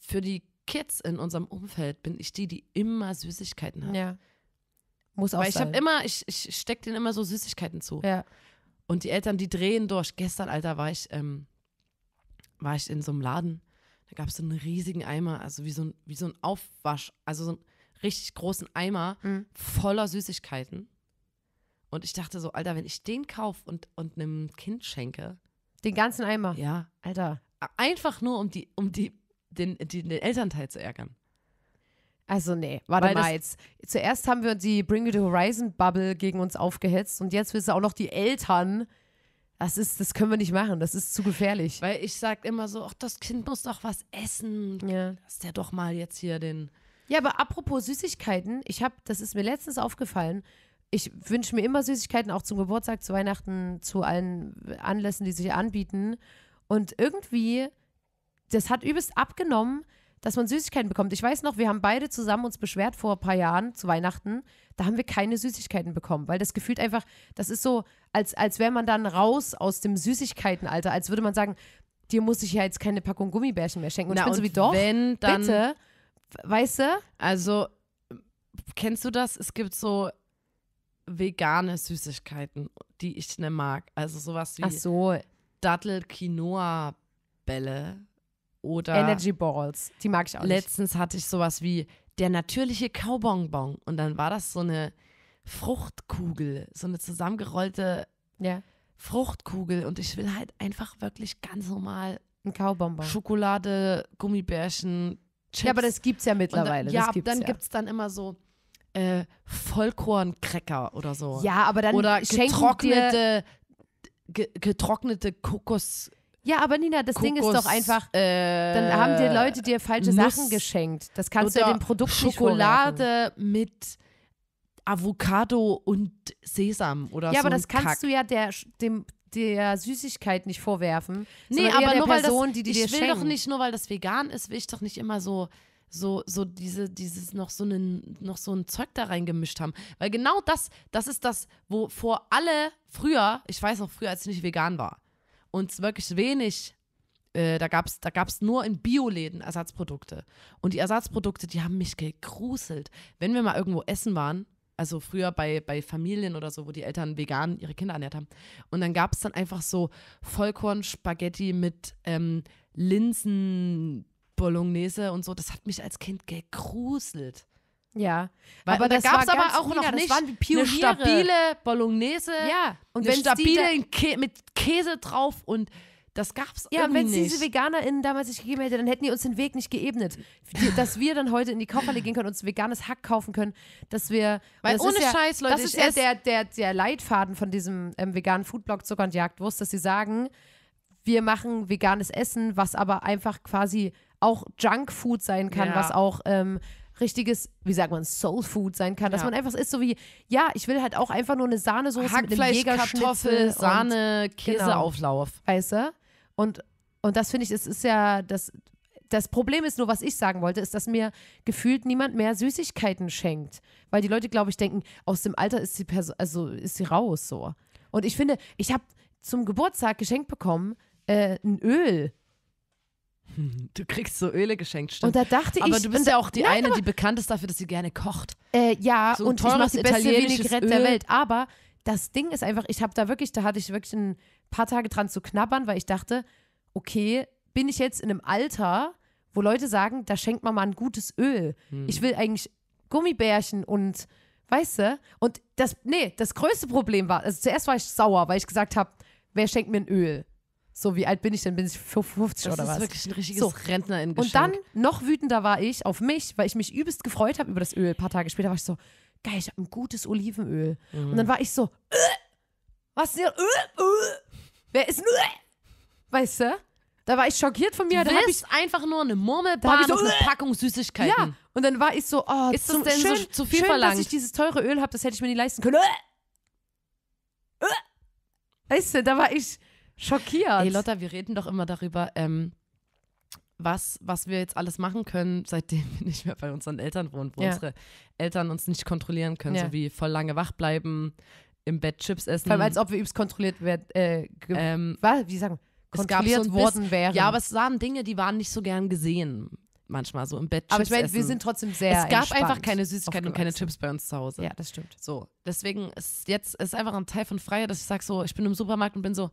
für die Kids in unserem Umfeld bin ich die, die immer Süßigkeiten hat. Ja. Muss auch Weil ich habe immer, ich, ich stecke denen immer so Süßigkeiten zu. Ja. Und die Eltern, die drehen durch. Gestern, Alter, war ich, ähm, war ich in so einem Laden. Da gab es so einen riesigen Eimer, also wie so ein, wie so ein Aufwasch, also so einen richtig großen Eimer mhm. voller Süßigkeiten. Und ich dachte so, Alter, wenn ich den kaufe und, und einem Kind schenke. Den ganzen Eimer. Ja. Alter. Einfach nur, um die, um die den, den, den Elternteil zu ärgern. Also nee, warte Weil mal jetzt. Zuerst haben wir die Bring Me the Horizon Bubble gegen uns aufgehetzt und jetzt willst du auch noch die Eltern. Das ist, das können wir nicht machen. Das ist zu gefährlich. Weil ich sag immer so, ach, das Kind muss doch was essen. Ja. Lass der doch mal jetzt hier den. Ja, aber apropos Süßigkeiten, ich habe, das ist mir letztens aufgefallen. Ich wünsche mir immer Süßigkeiten, auch zum Geburtstag, zu Weihnachten, zu allen Anlässen, die sich anbieten. Und irgendwie das hat übelst abgenommen, dass man Süßigkeiten bekommt. Ich weiß noch, wir haben beide zusammen uns beschwert vor ein paar Jahren zu Weihnachten. Da haben wir keine Süßigkeiten bekommen, weil das gefühlt einfach, das ist so, als, als wäre man dann raus aus dem Süßigkeitenalter, als würde man sagen, dir muss ich ja jetzt keine Packung Gummibärchen mehr schenken. Und Na, ich bin und so wie doch, wenn, dann, bitte, weißt du? Also, kennst du das? Es gibt so vegane Süßigkeiten, die ich nicht mag. Also sowas wie Ach so. Dattel-Quinoa-Bälle oder Energy Balls, die mag ich auch. Letztens nicht. hatte ich sowas wie der natürliche Kaubonbon und dann war das so eine Fruchtkugel, so eine zusammengerollte ja. Fruchtkugel und ich will halt einfach wirklich ganz normal ein Kaubonbon. Schokolade, Gummibärchen, Chips. Ja, aber das gibt's ja mittlerweile. dann, ja, gibt's dann ja. gibt's dann immer so äh, Vollkornkrecker oder so. Ja, aber dann oder getrocknete getrocknete Kokos ja, aber Nina, das Kokos, Ding ist doch einfach, äh, dann haben dir Leute dir falsche Nuss, Sachen geschenkt. Das kannst du ja dem Produkt Schokolade mit Avocado und Sesam oder ja, so. Ja, aber das kannst Kack. du ja der, dem, der Süßigkeit nicht vorwerfen. Nee, aber nur Person, weil das, die, die ich will doch nicht, nur weil das vegan ist, will ich doch nicht immer so so so diese dieses noch so einen noch so ein Zeug da reingemischt haben, weil genau das das ist das, wo vor alle früher, ich weiß noch früher, als ich nicht vegan war, und wirklich wenig. Äh, da gab es da gab's nur in Bioläden Ersatzprodukte. Und die Ersatzprodukte, die haben mich gegruselt. Wenn wir mal irgendwo essen waren, also früher bei, bei Familien oder so, wo die Eltern vegan ihre Kinder ernährt haben. Und dann gab es dann einfach so Vollkornspaghetti mit ähm, Linsen, Bolognese und so. Das hat mich als Kind gegruselt. Ja, Weil, aber das gab es aber auch noch nicht Das waren wie eine stabile Bolognese ja, und eine stabile Kä mit Käse drauf und das gab's ja, irgendwie nicht. Ja, wenn es diese VeganerInnen damals nicht gegeben hätte, dann hätten die uns den Weg nicht geebnet. dass wir dann heute in die Kaufhalle gehen können, und uns veganes Hack kaufen können, dass wir... Weil ohne ja, Scheiß, Leute, das ist ja der, der, der Leitfaden von diesem ähm, veganen Foodblog Zucker und Jagdwurst, dass sie sagen, wir machen veganes Essen, was aber einfach quasi auch Junkfood sein kann, ja. was auch... Ähm, richtiges, wie sagt man, Soul Food sein kann. Dass ja. man einfach ist so wie, ja, ich will halt auch einfach nur eine Sahnesoße Hackfleisch, mit einem Kartoffel, Sahne, Käseauflauf. Genau. Weißt du? Und, und das finde ich, es ist ja, das, das Problem ist nur, was ich sagen wollte, ist, dass mir gefühlt niemand mehr Süßigkeiten schenkt. Weil die Leute, glaube ich, denken, aus dem Alter ist sie, Perso also ist sie raus so. Und ich finde, ich habe zum Geburtstag geschenkt bekommen, äh, ein Öl Du kriegst so Öle geschenkt, stimmt. Und da dachte aber ich, aber du bist ja auch die nein, eine, die bekannt ist dafür, dass sie gerne kocht. Äh, ja, so und ich mache die beste Vinaigrette der Welt. Aber das Ding ist einfach, ich habe da wirklich, da hatte ich wirklich ein paar Tage dran zu knabbern, weil ich dachte, okay, bin ich jetzt in einem Alter, wo Leute sagen, da schenkt man mal ein gutes Öl. Hm. Ich will eigentlich Gummibärchen und, weißt du? Und das, nee, das größte Problem war, also zuerst war ich sauer, weil ich gesagt habe, wer schenkt mir ein Öl? So, wie alt bin ich denn? Bin ich 50 das oder was? Das ist wirklich ein richtiges so. Rentneringeschenk. Und dann, noch wütender war ich auf mich, weil ich mich übelst gefreut habe über das Öl. Ein paar Tage später war ich so, geil, ich habe ein gutes Olivenöl. Mhm. Und dann war ich so, äh, was denn? Äh, äh, wer ist denn? Äh? Weißt du? Da war ich schockiert von mir. Du da habe ich einfach nur eine Murmelbahn so, und eine äh. Packung Süßigkeiten. Ja, und dann war ich so, oh, ist das so, denn schön, so zu viel schön, verlangt? dass ich dieses teure Öl habe, das hätte ich mir nie leisten können. Äh, äh. Weißt du, da war ich Schockiert. Ey, Lotta, wir reden doch immer darüber, ähm, was, was wir jetzt alles machen können, seitdem wir nicht mehr bei unseren Eltern wohnen, wo ja. unsere Eltern uns nicht kontrollieren können, ja. so wie voll lange wach bleiben, im Bett Chips essen. Vor allem, als ob wir übst kontrolliert werden. Äh, ähm, was, wie sagen kontrolliert es gab so worden wären. Ja, aber es waren Dinge, die waren nicht so gern gesehen. Manchmal so im Bett. Chips aber ich meine, wir sind trotzdem sehr. Es gab einfach keine Süßigkeiten und keine Chips bei uns zu Hause. Ja, das stimmt. So, deswegen ist jetzt ist einfach ein Teil von Freiheit, dass ich sage so, ich bin im Supermarkt und bin so,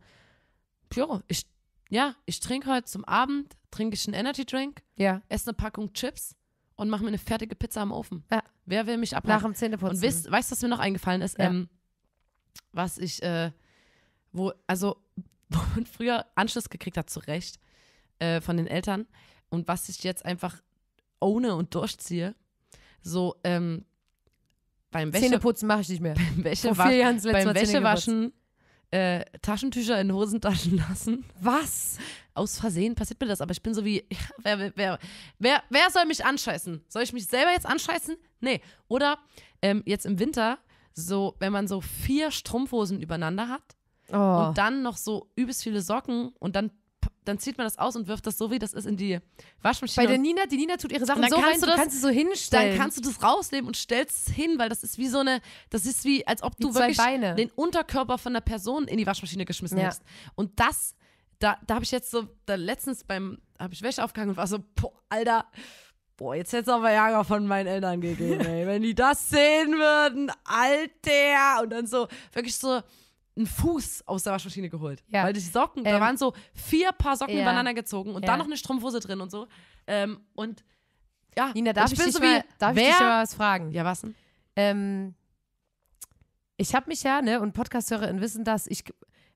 ja, ich, ja, ich trinke heute zum Abend, trinke ich einen Energy Drink, ja. esse eine Packung Chips und mache mir eine fertige Pizza am Ofen. Ja. Wer will mich ablachen? Nach dem Zähneputzen. Und weißt, du, was mir noch eingefallen ist? Ja. Ähm, was ich, äh, wo, also, wo man früher Anschluss gekriegt hat, zu Recht, äh, von den Eltern und was ich jetzt einfach ohne und durchziehe, so, ähm, beim Wäsche Zähneputzen mache ich nicht mehr. Beim Wäschewaschen, beim Wäschewaschen äh, Taschentücher in Hosentaschen lassen. Was? Aus Versehen passiert mir das, aber ich bin so wie, ja, wer, wer, wer, wer soll mich anscheißen? Soll ich mich selber jetzt anscheißen? Nee. Oder ähm, jetzt im Winter, so, wenn man so vier Strumpfhosen übereinander hat oh. und dann noch so übelst viele Socken und dann dann zieht man das aus und wirft das so, wie das ist, in die Waschmaschine. Bei der Nina, die Nina tut ihre Sachen so rein, du, das, kannst sie so hinstellen. Dann kannst du das rausnehmen und stellst es hin, weil das ist wie so eine, das ist wie, als ob wie du wirklich Beine. den Unterkörper von einer Person in die Waschmaschine geschmissen ja. hast. Und das, da, da habe ich jetzt so, da letztens beim, habe ich Wäsche aufgehangen und war so, boah, Alter, boah, jetzt hätte es aber Ärger von meinen Eltern gegeben, ey. Wenn die das sehen würden, Alter. Und dann so, wirklich so, einen Fuß aus der Waschmaschine geholt. Ja. Weil die Socken, ähm, da waren so vier Paar Socken ja. übereinander gezogen und ja. dann noch eine Strumpfhose drin und so. Ähm, und ja, Nina, darf, ich, ich, dich so mal, wie, darf wer, dich mal was fragen? Ja, was denn? Ähm, ich habe mich ja, ne, und Podcast-HörerInnen wissen das, ich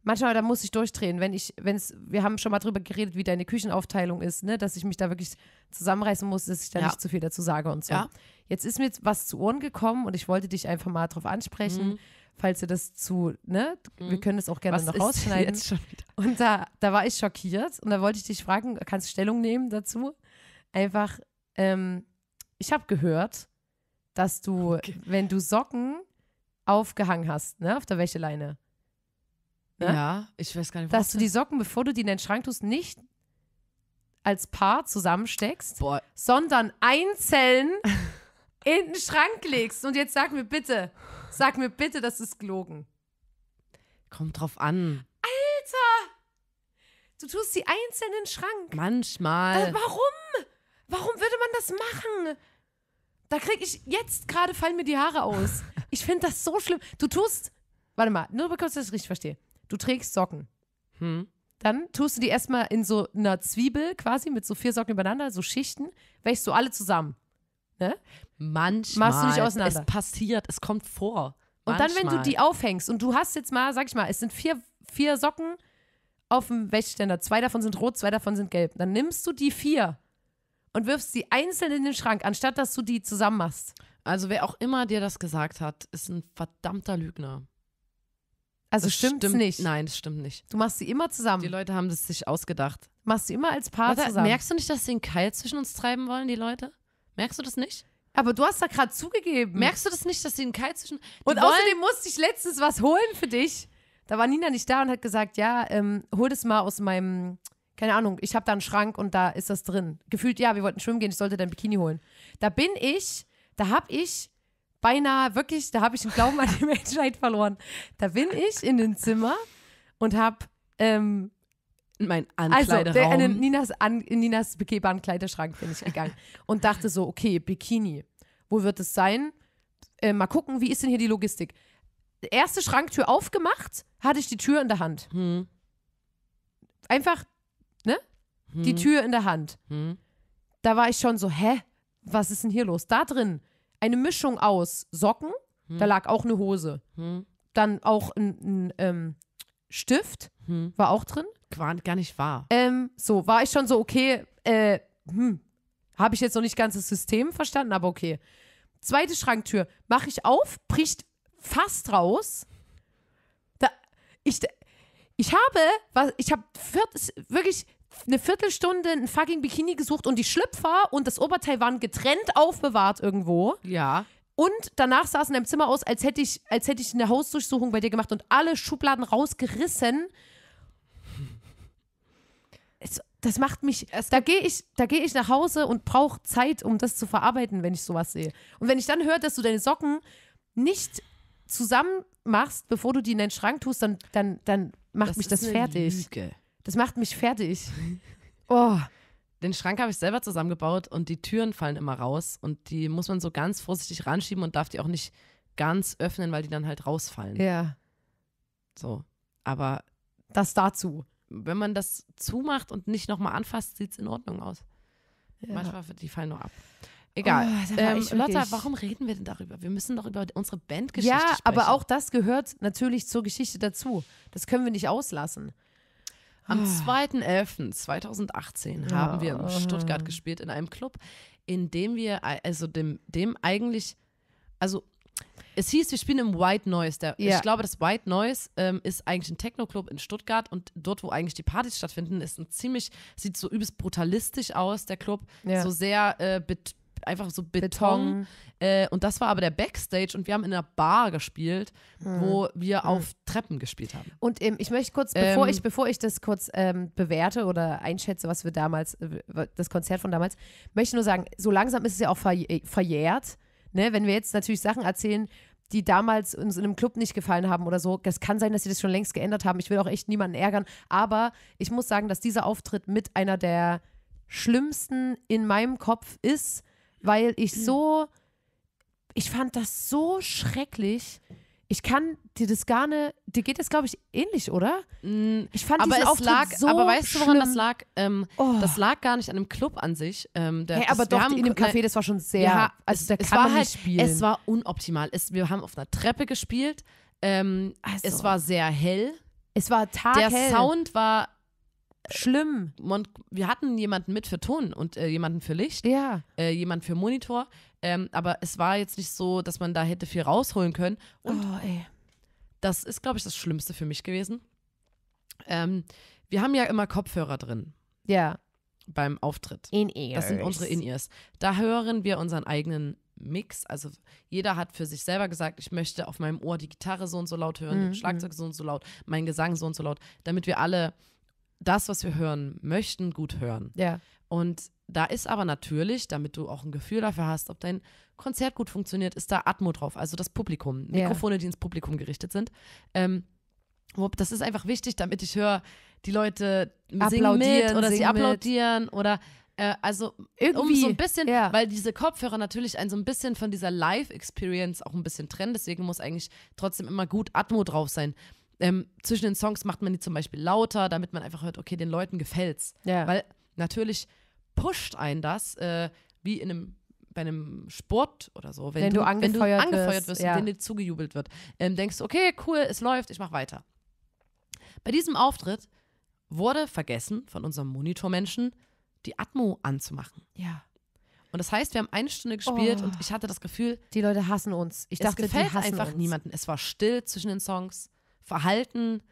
manchmal da muss ich durchdrehen, wenn ich, wenn es, wir haben schon mal drüber geredet, wie deine Küchenaufteilung ist, ne, dass ich mich da wirklich zusammenreißen muss, dass ich da ja. nicht zu viel dazu sage und so. Ja. Jetzt ist mir was zu Ohren gekommen und ich wollte dich einfach mal drauf ansprechen, mhm falls ihr das zu, ne, mhm. wir können das auch gerne Was noch rausschneiden. Und da, da war ich schockiert und da wollte ich dich fragen, kannst du Stellung nehmen dazu? Einfach, ähm, ich habe gehört, dass du, okay. wenn du Socken aufgehangen hast, ne, auf der Wäscheleine. Ne? Ja, ich weiß gar nicht, Dass du die Socken, bevor du die in den Schrank tust, nicht als Paar zusammensteckst, Boah. sondern einzeln in den Schrank legst. Und jetzt sag mir bitte, Sag mir bitte, das ist gelogen. Kommt drauf an. Alter! Du tust sie einzeln in den Schrank. Manchmal. Da, äh, warum? Warum würde man das machen? Da krieg ich jetzt gerade fallen mir die Haare aus. Ich finde das so schlimm. Du tust, warte mal, nur kurz, dass ich richtig verstehe. Du trägst Socken. Hm. Dann tust du die erstmal in so einer Zwiebel quasi mit so vier Socken übereinander, so Schichten, wächst du alle zusammen. Ne? Manchmal. Machst du nicht auseinander. Es passiert, es kommt vor. Manchmal. Und dann, wenn du die aufhängst und du hast jetzt mal, sag ich mal, es sind vier, vier Socken auf dem Wäschständer. Zwei davon sind rot, zwei davon sind gelb. Dann nimmst du die vier und wirfst sie einzeln in den Schrank, anstatt dass du die zusammen machst. Also wer auch immer dir das gesagt hat, ist ein verdammter Lügner. Also stimmt nicht. Nein, das stimmt nicht. Du machst sie immer zusammen. Die Leute haben das sich ausgedacht. Machst sie immer als Paar Warte, zusammen. Merkst du nicht, dass sie einen Keil zwischen uns treiben wollen, die Leute? Merkst du das nicht? Aber du hast da gerade zugegeben. Merkst du das nicht, dass sie einen Keil zwischen. Und wollen... außerdem musste ich letztens was holen für dich. Da war Nina nicht da und hat gesagt: Ja, ähm, hol das mal aus meinem. Keine Ahnung, ich habe da einen Schrank und da ist das drin. Gefühlt, ja, wir wollten schwimmen gehen, ich sollte dein Bikini holen. Da bin ich, da habe ich beinahe wirklich, da habe ich den Glauben an die Menschheit verloren. Da bin ich in dem Zimmer und habe ähm, mein Ankleideraum. Also, der, in, Ninas An, in Ninas begehbaren Kleiderschrank bin ich gegangen und dachte so, okay, Bikini, wo wird es sein? Äh, mal gucken, wie ist denn hier die Logistik? Erste Schranktür aufgemacht, hatte ich die Tür in der Hand. Hm. Einfach, ne? Hm. Die Tür in der Hand. Hm. Da war ich schon so, hä? Was ist denn hier los? Da drin eine Mischung aus Socken, da hm. lag auch eine Hose, hm. dann auch ein, ein ähm, Stift hm. war auch drin, gar nicht wahr. Ähm, so, war ich schon so, okay, äh, hm, habe ich jetzt noch nicht ganz das System verstanden, aber okay. Zweite Schranktür, mache ich auf, bricht fast raus. Da, ich, ich habe, was, ich habe wirklich eine Viertelstunde ein fucking Bikini gesucht und die Schlüpfer und das Oberteil waren getrennt aufbewahrt irgendwo. Ja. Und danach sah es in deinem Zimmer aus, als hätte ich, als hätte ich eine Hausdurchsuchung bei dir gemacht und alle Schubladen rausgerissen es, das macht mich, da gehe ich, da ich nach Hause und brauche Zeit, um das zu verarbeiten, wenn ich sowas sehe. Und wenn ich dann höre, dass du deine Socken nicht zusammen machst, bevor du die in den Schrank tust, dann, dann, dann macht das mich das fertig. Lüge. Das macht mich fertig. Oh. Den Schrank habe ich selber zusammengebaut und die Türen fallen immer raus und die muss man so ganz vorsichtig ranschieben und darf die auch nicht ganz öffnen, weil die dann halt rausfallen. Ja. So. Aber. Das dazu wenn man das zumacht und nicht nochmal anfasst, sieht es in Ordnung aus. Ja. Manchmal, die fallen nur ab. Egal. Oh, ähm, Lotta, warum reden wir denn darüber? Wir müssen doch über unsere Bandgeschichte ja, sprechen. Ja, aber auch das gehört natürlich zur Geschichte dazu. Das können wir nicht auslassen. Am 2.11.2018 ah. ja. haben wir in Stuttgart gespielt in einem Club, in dem wir, also dem, dem eigentlich, also es hieß, wir spielen im White Noise. Der, ja. Ich glaube, das White Noise ähm, ist eigentlich ein Techno-Club in Stuttgart und dort, wo eigentlich die Partys stattfinden, ist ein ziemlich, sieht so übelst brutalistisch aus, der Club. Ja. So sehr äh, einfach so Beton. Beton. Äh, und das war aber der Backstage und wir haben in einer Bar gespielt, mhm. wo wir mhm. auf Treppen gespielt haben. Und ähm, ich möchte kurz, bevor, ähm, ich, bevor ich das kurz ähm, bewerte oder einschätze, was wir damals, das Konzert von damals, möchte nur sagen, so langsam ist es ja auch verjährt. Ne, wenn wir jetzt natürlich Sachen erzählen, die damals uns in einem Club nicht gefallen haben oder so. Das kann sein, dass sie das schon längst geändert haben. Ich will auch echt niemanden ärgern. Aber ich muss sagen, dass dieser Auftritt mit einer der schlimmsten in meinem Kopf ist, weil ich so, ich fand das so schrecklich, ich kann dir das gar nicht, ne, dir geht das, glaube ich, ähnlich, oder? Mm, ich fand aber diesen es lag, so Aber weißt du, woran das lag? Ähm, oh. Das lag gar nicht an dem Club an sich. Ähm, der, hey, aber das, doch, haben, in dem Café, das war schon sehr, ja, also da es, kann man halt, spielen. Es war unoptimal. Es, wir haben auf einer Treppe gespielt. Ähm, also. Es war sehr hell. Es war taghell. Der Sound war Schlimm. Mont wir hatten jemanden mit für Ton und äh, jemanden für Licht, ja. äh, jemand für Monitor, ähm, aber es war jetzt nicht so, dass man da hätte viel rausholen können. Und oh, ey. das ist, glaube ich, das Schlimmste für mich gewesen. Ähm, wir haben ja immer Kopfhörer drin. Ja. Beim Auftritt. In-Ears. Das sind unsere In-Ears. Da hören wir unseren eigenen Mix. Also jeder hat für sich selber gesagt, ich möchte auf meinem Ohr die Gitarre so und so laut hören, mhm. Schlagzeug mhm. so und so laut, mein Gesang so und so laut, damit wir alle das, was wir hören möchten, gut hören. Ja. Und da ist aber natürlich, damit du auch ein Gefühl dafür hast, ob dein Konzert gut funktioniert, ist da Atmo drauf, also das Publikum, Mikrofone, ja. die ins Publikum gerichtet sind. Ähm, das ist einfach wichtig, damit ich höre, die Leute applaudieren mit oder sie applaudieren mit. oder äh, also Irgendwie, um so ein bisschen, ja. weil diese Kopfhörer natürlich einen so ein bisschen von dieser Live-Experience auch ein bisschen trennen, deswegen muss eigentlich trotzdem immer gut Atmo drauf sein. Ähm, zwischen den Songs macht man die zum Beispiel lauter, damit man einfach hört, okay, den Leuten gefällt's. Ja. Weil natürlich pusht ein das, äh, wie in einem bei einem Sport oder so, wenn, wenn du, du, angefeuert wenn du angefeuert wirst, wirst ja. und dir zugejubelt wird, ähm, denkst du, okay, cool, es läuft, ich mach weiter. Bei diesem Auftritt wurde vergessen von unserem Monitormenschen, die Atmo anzumachen. Ja. Und das heißt, wir haben eine Stunde gespielt oh. und ich hatte das Gefühl, die Leute hassen uns. Ich dachte, es gefällt einfach uns. niemanden. Es war still zwischen den Songs verhalten.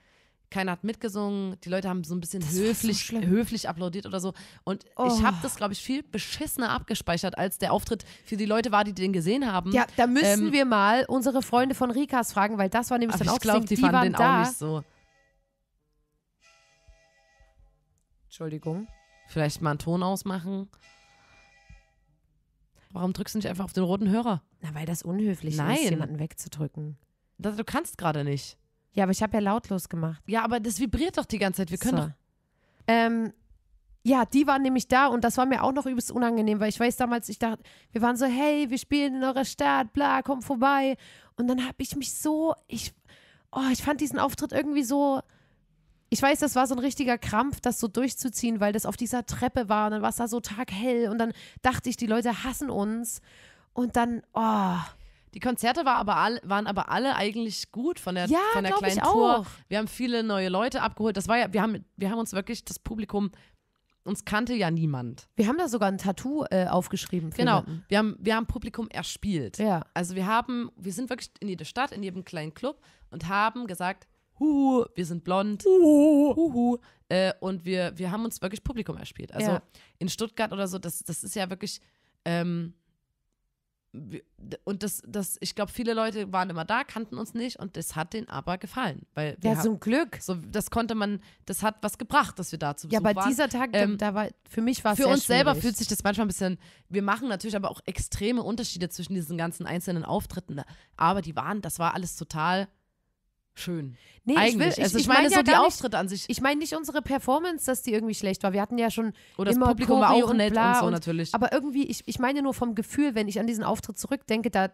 Keiner hat mitgesungen, die Leute haben so ein bisschen höflich, so höflich applaudiert oder so. Und oh. ich habe das, glaube ich, viel beschissener abgespeichert, als der Auftritt für die Leute war, die den gesehen haben. Ja, da müssen ähm, wir mal unsere Freunde von Rikas fragen, weil das war nämlich dann auch Ich glaube, die, die fanden den da. auch nicht so. Entschuldigung. Vielleicht mal einen Ton ausmachen. Warum drückst du nicht einfach auf den roten Hörer? Na, weil das unhöflich Nein. ist, jemanden wegzudrücken. Das, du kannst gerade nicht. Ja, aber ich habe ja lautlos gemacht. Ja, aber das vibriert doch die ganze Zeit. Wir können so. doch. Ähm, ja, die waren nämlich da und das war mir auch noch übelst unangenehm, weil ich weiß damals, ich dachte, wir waren so, hey, wir spielen in eurer Stadt, bla, komm vorbei. Und dann habe ich mich so, ich, oh, ich fand diesen Auftritt irgendwie so, ich weiß, das war so ein richtiger Krampf, das so durchzuziehen, weil das auf dieser Treppe war und dann war es da so taghell und dann dachte ich, die Leute hassen uns und dann, oh. Die Konzerte war aber all, waren aber alle eigentlich gut von der, ja, von der kleinen Tour. Wir haben viele neue Leute abgeholt. Das war ja, wir haben, wir haben uns wirklich das Publikum, uns kannte ja niemand. Wir haben da sogar ein Tattoo äh, aufgeschrieben. Genau, wir haben, wir haben Publikum erspielt. Ja. Also wir haben, wir sind wirklich in jede Stadt, in jedem kleinen Club und haben gesagt, Huhu, wir sind blond, Huhu, Huhu. Äh, und wir, wir haben uns wirklich Publikum erspielt. Also ja. in Stuttgart oder so, das, das ist ja wirklich, ähm, und das, das, ich glaube, viele Leute waren immer da, kannten uns nicht und das hat denen aber gefallen. Weil ja, zum Glück. So, das konnte man, das hat was gebracht, dass wir da zu Besuch waren. Ja, aber dieser Tag, ähm, da war, für mich war es Für uns schwierig. selber fühlt sich das manchmal ein bisschen, wir machen natürlich aber auch extreme Unterschiede zwischen diesen ganzen einzelnen Auftritten, aber die waren, das war alles total schön. Nee, Eigentlich. Ich will, ich, also ich, ich meine, mein so die Auftritte an sich. Ich meine nicht unsere Performance, dass die irgendwie schlecht war. Wir hatten ja schon Oder oh, das Publikum war auch und nett und, und so natürlich. aber irgendwie, ich, ich meine nur vom Gefühl, wenn ich an diesen Auftritt zurückdenke, da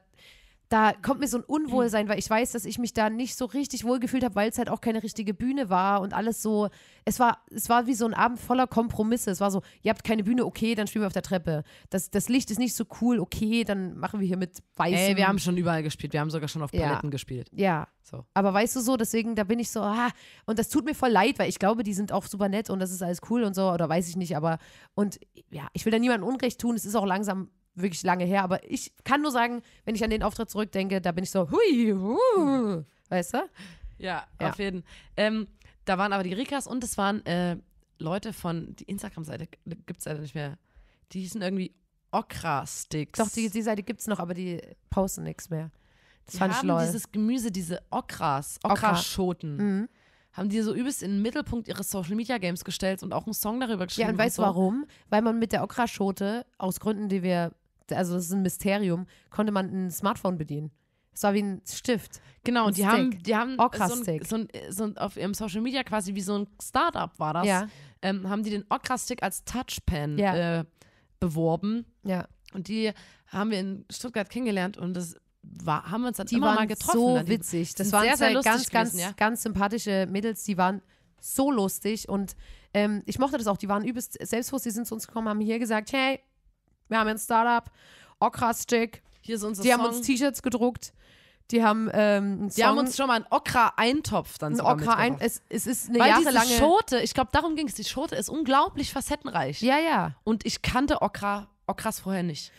da kommt mir so ein Unwohlsein, weil ich weiß, dass ich mich da nicht so richtig wohlgefühlt habe, weil es halt auch keine richtige Bühne war und alles so. Es war, es war wie so ein Abend voller Kompromisse. Es war so, ihr habt keine Bühne, okay, dann spielen wir auf der Treppe. Das, das Licht ist nicht so cool, okay, dann machen wir hier mit weißem. Ey, wir haben schon überall gespielt, wir haben sogar schon auf Paletten ja. gespielt. Ja. So. Aber weißt du so, deswegen, da bin ich so, ah, und das tut mir voll leid, weil ich glaube, die sind auch super nett und das ist alles cool und so, oder weiß ich nicht, aber und ja, ich will da niemandem Unrecht tun, es ist auch langsam wirklich lange her, aber ich kann nur sagen, wenn ich an den Auftritt zurückdenke, da bin ich so, hui, hu, weißt du? Ja, ja. auf jeden Fall. Ähm, da waren aber die Rikas und es waren äh, Leute von, die Instagram-Seite gibt es leider nicht mehr. Die hießen irgendwie Okra-Sticks. Doch, die, die Seite gibt es noch, aber die posten nichts mehr. Das die fand haben ich lol. dieses Gemüse, diese Okras, Okraschoten. Okra. Mhm haben die so übelst in den Mittelpunkt ihres Social Media Games gestellt und auch einen Song darüber geschrieben. Ja, und weißt du so. warum? Weil man mit der Okraschote, aus Gründen, die wir also das ist ein Mysterium, konnte man ein Smartphone bedienen. Es war wie ein Stift. Genau, und die Stick. haben, die haben Okra-Stick. So ein, so ein, so auf ihrem Social Media quasi wie so ein Startup war das. Ja. Ähm, haben die den Okra-Stick als Touchpen ja. äh, beworben. Ja. Und die haben wir in Stuttgart kennengelernt und das war, haben wir uns dann die immer waren mal getroffen. So witzig. Das waren sehr, sehr, sehr ganz, gewesen, ganz, ja. ganz sympathische Mädels, die waren so lustig und ähm, ich mochte das auch. Die waren übelst selbstbewusst, die sind zu uns gekommen, haben hier gesagt, hey, wir haben ein Startup, Okra-Stick. Hier ist unser Die Song. haben uns T-Shirts gedruckt. Die haben ähm, Die haben uns schon mal einen Okra-Eintopf dann ein sogar Okra ein, mitgebracht. es, es ist eine Weil jahrelange... diese Schote, ich glaube, darum ging es. Die Schote ist unglaublich facettenreich. ja, ja. Und ich kannte Okra, Okras vorher nicht.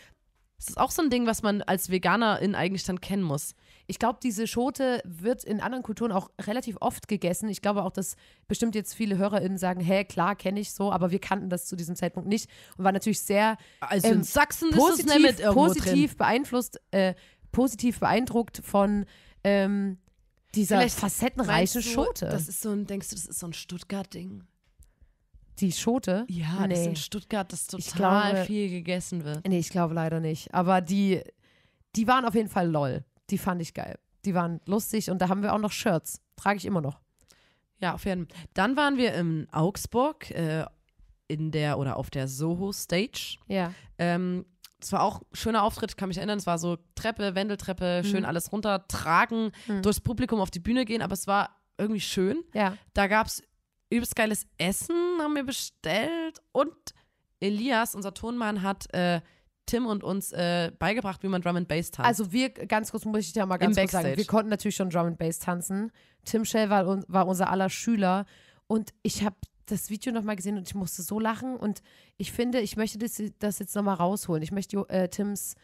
Das ist auch so ein Ding, was man als Veganerin eigentlich dann kennen muss ich glaube, diese Schote wird in anderen Kulturen auch relativ oft gegessen. Ich glaube auch, dass bestimmt jetzt viele HörerInnen sagen, hä, klar, kenne ich so, aber wir kannten das zu diesem Zeitpunkt nicht und waren natürlich sehr also ähm, in Sachsen positiv, ist positiv beeinflusst, äh, positiv beeindruckt von ähm, dieser Vielleicht facettenreichen du, Schote. Das ist so ein, denkst du, das ist so ein Stuttgart-Ding? Die Schote? Ja, nee. das in Stuttgart das total glaube, viel gegessen wird. Nee, ich glaube leider nicht. Aber die, die waren auf jeden Fall lol die fand ich geil. Die waren lustig und da haben wir auch noch Shirts. Trage ich immer noch. Ja, auf jeden Fall. Dann waren wir in Augsburg äh, in der oder auf der Soho Stage. Ja. Ähm, es war auch ein schöner Auftritt, ich kann mich erinnern, es war so Treppe, Wendeltreppe, mhm. schön alles runter, tragen, mhm. durchs Publikum auf die Bühne gehen, aber es war irgendwie schön. Ja. Da gab es übelst geiles Essen, haben wir bestellt und Elias, unser Tonmann, hat äh, Tim und uns äh, beigebracht, wie man Drum and Bass tanzt. Also wir, ganz kurz muss ich dir mal ganz kurz sagen, wir konnten natürlich schon Drum and Bass tanzen. Tim Shell war, war unser aller Schüler und ich habe das Video nochmal gesehen und ich musste so lachen und ich finde, ich möchte das, das jetzt nochmal rausholen. Ich möchte äh, Tims